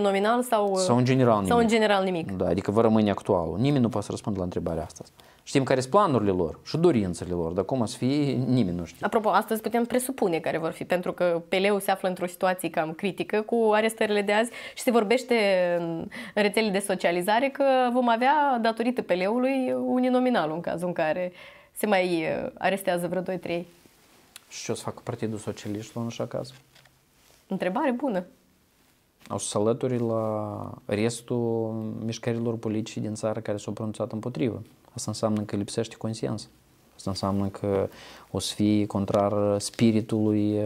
nominal sau... Sau în general nimic. Sau în general nimic. Da, adică va rămâne actual. Nimeni nu poate să răspundă la întrebarea asta. Știm care sunt planurile lor și dorințele lor, dar cum o să fie, nimeni nu știe. Apropo, astăzi putem presupune care vor fi, pentru că Peleu se află într-o situație cam critică cu arestările de azi și se vorbește în rețelele de socializare că vom avea, datorită Peleului, nominal în cazul în care se mai uh, arestează vreo 2-3. Și ce o să facă Partidul Socialiștilor în așa caz? Întrebare bună. O să se alături la restul mișcărilor politice din țară care s-au pronunțat împotrivă. Asta înseamnă că lipsește consens. Asta înseamnă că o să fie contrar spiritului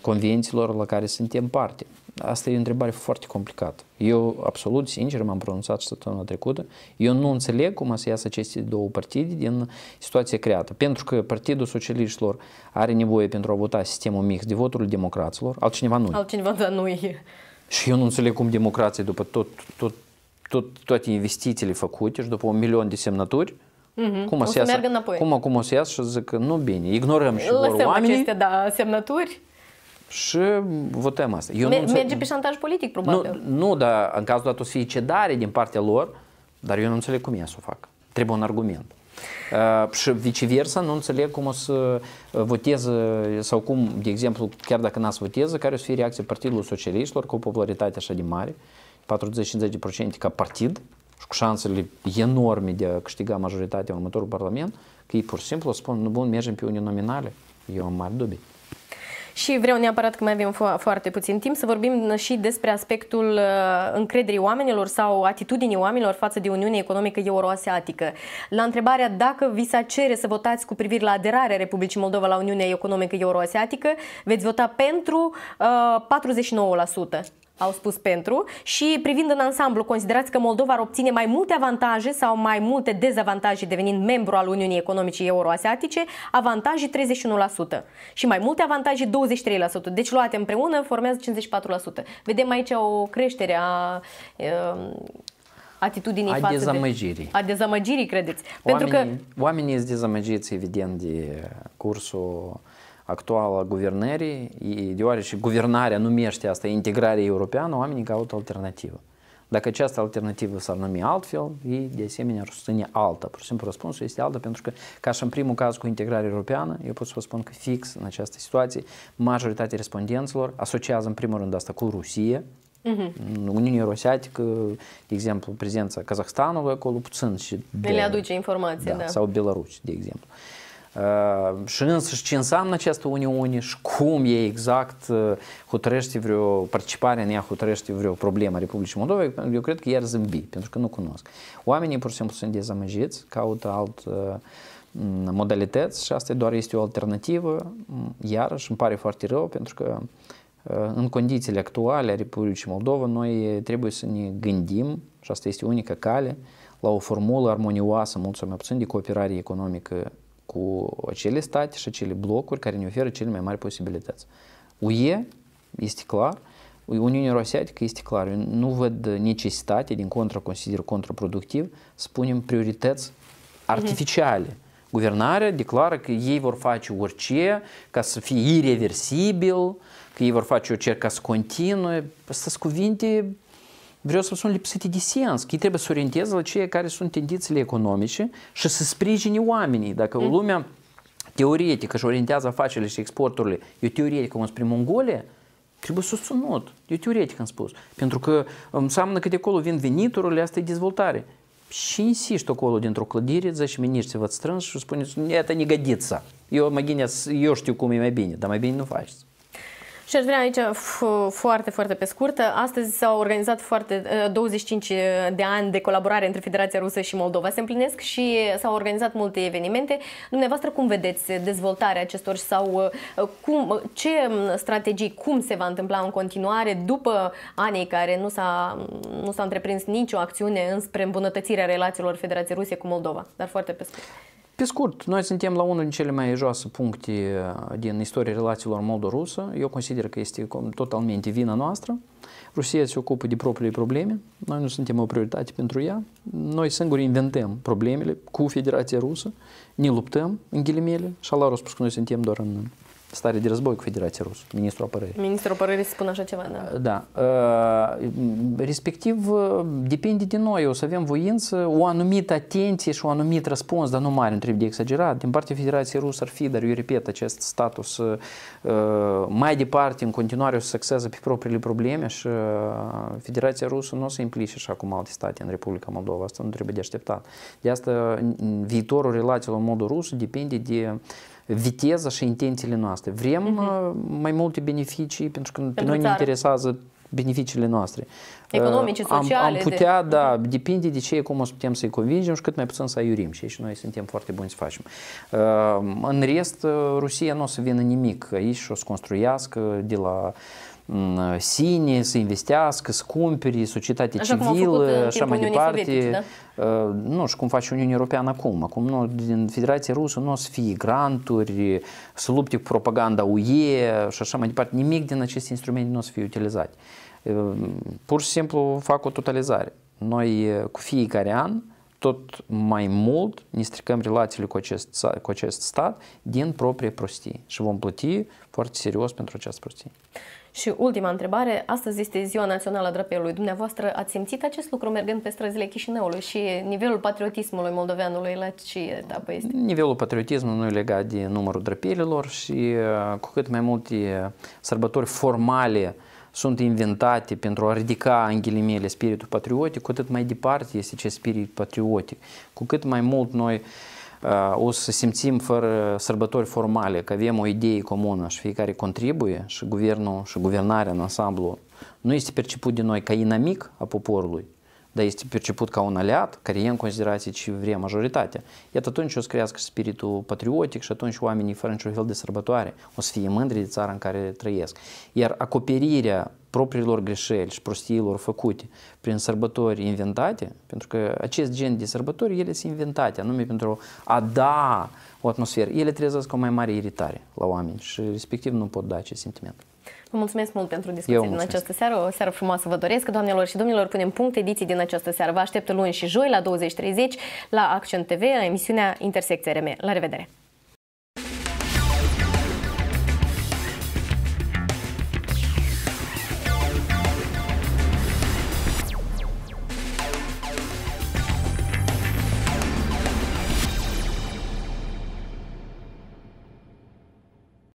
convențiilor la care suntem parte. Asta e o întrebare foarte complicată. Eu, absolut sincer, m-am pronunțat și săptămâna trecută. Eu nu înțeleg cum să iasă aceste două partide din situația creată. Pentru că Partidul Socialiștilor are nevoie pentru a vota sistemul mix de votul democraților. Altcineva nu Altcineva da, nu Și eu nu înțeleg cum democrații, după tot, tot tot, toate investițiile făcute și după un milion de semnături, Mm-hmm. Cum o să, o să iasă, Cum, cum o să iasă și zic, nu bine, ignorăm și Lăsăm vor oamenii. aceste, da, semnături. Și votăm asta. Eu Mer- nu merge pe șantaj politic, probabil. Nu, nu, dar în cazul dat o să fie cedare din partea lor, dar eu nu înțeleg cum ea să o fac. Trebuie un argument. Uh, și viceversa, nu înțeleg cum o să voteze sau cum, de exemplu, chiar dacă n-ați voteze, care o să fie reacția Partidului Socialiștilor cu o popularitate așa de mare. Uh, 40-50% ca partid și cu șansele enorme de a câștiga majoritatea în următorul Parlament, că ei pur și simplu spun, nu bun, mergem pe unii nominale. Eu am mari dubii. Și vreau neapărat că mai avem fo- foarte puțin timp să vorbim și despre aspectul uh, încrederii oamenilor sau atitudinii oamenilor față de Uniunea Economică Euroasiatică. La întrebarea dacă vi s-a cere să votați cu privire la aderarea Republicii Moldova la Uniunea Economică Euroasiatică, veți vota pentru uh, 49% au spus pentru și privind în ansamblu, considerați că Moldova ar obține mai multe avantaje sau mai multe dezavantaje devenind membru al Uniunii Economice Euroasiatice, avantaje 31% și mai multe avantaje 23%. Deci luate împreună formează 54%. Vedem aici o creștere a uh, atitudinii a față dezamăgirii. De, a dezamăgirii, credeți? Oamenii, Pentru că oamenii sunt dezamăgiți, evident, de cursul uh, actuală guvernării, deoarece guvernarea numește asta integrare europeană, oamenii caută alternativă. Dacă această alternativă s-ar numi altfel, ei de asemenea ar susține alta. Pur și simplu răspunsul este alta pentru că, ca și în primul caz cu integrarea europeană, eu pot să vă spun că fix în această situație, majoritatea respondenților asociază în primul rând asta cu Rusia, Угу. Uniunea Eurasiatică, de exemplu, prezența Kazahstanului acolo puțin și... De, le aduce informație, da, da. Sau Belarus, de exemplu. Uh, și însăși ce înseamnă această Uniune și cum e exact hotărăște vreo participare în ea, hotărăște vreo problemă a Republicii Moldova, eu cred că iar zâmbi, pentru că nu cunosc. Oamenii pur și simplu sunt dezamăgiți, caută alt modalități și asta doar este o alternativă, iarăși îmi pare foarte rău, pentru că în condițiile actuale a Republicii Moldova, noi trebuie să ne gândim, și asta este unica cale, la o formulă armonioasă, mulțumim puțin, de cooperare economică cu acele state și acele blocuri care ne oferă cele mai mari posibilități. UE este clar, Uniunea Rosiatică este clar. Eu nu văd necesitate, din contră consider contraproductiv, spunem priorități mhm. artificiale. Uh-huh. Guvernarea declară că ei vor face orice ca să fie irreversibil, că ei vor face orice ca să continue. Asta sunt cuvinte vreau să spun, lipsite de sens, că ei trebuie să orienteze la ceea care sunt tendințele economice și să sprijine oamenii. Dacă mm. lumea teoretică și orientează afacerile și exporturile, eu teoretic, cum spre Mongolia, trebuie susținut. Eu teoretic am spus. Pentru că înseamnă că de acolo vin veniturile, asta e dezvoltare. Și insist acolo dintr-o clădire, zici, miniști vă strâns și spuneți, это не годится. Eu, mă gândesc, eu știu cum e mai bine, dar mai bine nu faceți. Și aș vrea aici foarte, foarte pe scurt. Astăzi s-au organizat foarte 25 ă, de ani de colaborare între Federația Rusă și Moldova se împlinesc și s-au organizat multe evenimente. Dumneavoastră cum vedeți dezvoltarea acestor sau ă, cum, ce strategii, cum se va întâmpla în continuare după anii care nu s-a, nu s-a întreprins nicio acțiune înspre îmbunătățirea relațiilor Federației Rusie cu Moldova, dar foarte pe scurt. Pe scurt, noi suntem la unul din cele mai joase puncte uh, din istoria relațiilor moldo-rusă. Eu consider că este totalmente vina noastră. Rusia se ocupă de propriile probleme, noi nu suntem o prioritate pentru ea. Noi singuri inventăm problemele cu Federația Rusă, ne luptăm, în ghilimele, și Allah a spus că noi suntem doar în stare de război cu Federația Rusă, ministrul apărării. Ministrul apărării spune așa ceva, da. Da. Respectiv, depinde de noi. O să avem voință, o anumită atenție și o anumit răspuns, dar nu mare, nu trebuie de exagerat. Din partea Federației Rusă ar fi, dar eu repet, acest status mai departe, în continuare, o să se pe propriile probleme și Federația Rusă nu o să implice așa cum alte state în Republica Moldova. Asta nu trebuie de așteptat. De asta viitorul relațiilor în modul rus depinde de viteza și intențiile noastre. Vrem uh-huh. mai multe beneficii pentru că pentru pe noi țară. ne interesează beneficiile noastre. Economice, sociale. Am, am putea, de... da, depinde de ce, cum o să putem să-i convingem și cât mai puțin să iurim Și aici noi suntem foarte buni să facem. În rest, Rusia nu o să vină nimic aici și o să construiască de la uh, sine, să investească, să cumpere, societate civilă, așa mai departe. Da? Nu știu cum face Uniunea Europeană acum. Acum nu, din Federația Rusă nu o să fie granturi, să lupte cu propaganda UE și așa mai departe. Nimic din aceste instrumente nu o să fie utilizat. Pur și simplu fac o totalizare. Noi cu fiecare an uh, tot mai mult ne stricăm relațiile cu acest, cu acest stat din proprie prostii și vom plăti foarte serios pentru această prostie. Și ultima întrebare, astăzi este Ziua Națională a Drapelului. Dumneavoastră ați simțit acest lucru mergând pe străzile Chișinăului și nivelul patriotismului moldoveanului la ce etapă este? Nivelul patriotismului nu e legat de numărul drapelilor și uh, cu cât mai multe sărbători formale uh, sunt inventate pentru a ridica, în ghilimele, spiritul patriotic, cu atât mai departe este acest spirit patriotic. Cu cât mai mult noi uh, o să simțim fără sărbători formale, că avem o idee comună și fiecare contribuie și guvernul și guvernarea în ansamblu nu este perceput de noi ca inamic a poporului, da, este perceput ca un aliat, care e în considerație și vrea majoritatea. Iată atunci o să crească spiritul patriotic și atunci oamenii, fără niciun fel de sărbătoare, o să fie mândri de țara în care trăiesc. Iar acoperirea propriilor greșeli și prostiilor făcute prin sărbători inventate, pentru că acest gen de sărbători, ele sunt inventate, anume pentru a da o atmosferă. Ele trezesc o mai mare iritare la oameni și respectiv nu pot da acest sentiment. Vă mulțumesc mult pentru discuție din această seară. O seară frumoasă vă doresc. Doamnelor și domnilor, punem punct ediții din această seară. Vă aștept luni și joi la 20.30 la Action TV, la emisiunea Intersecție RM. La revedere!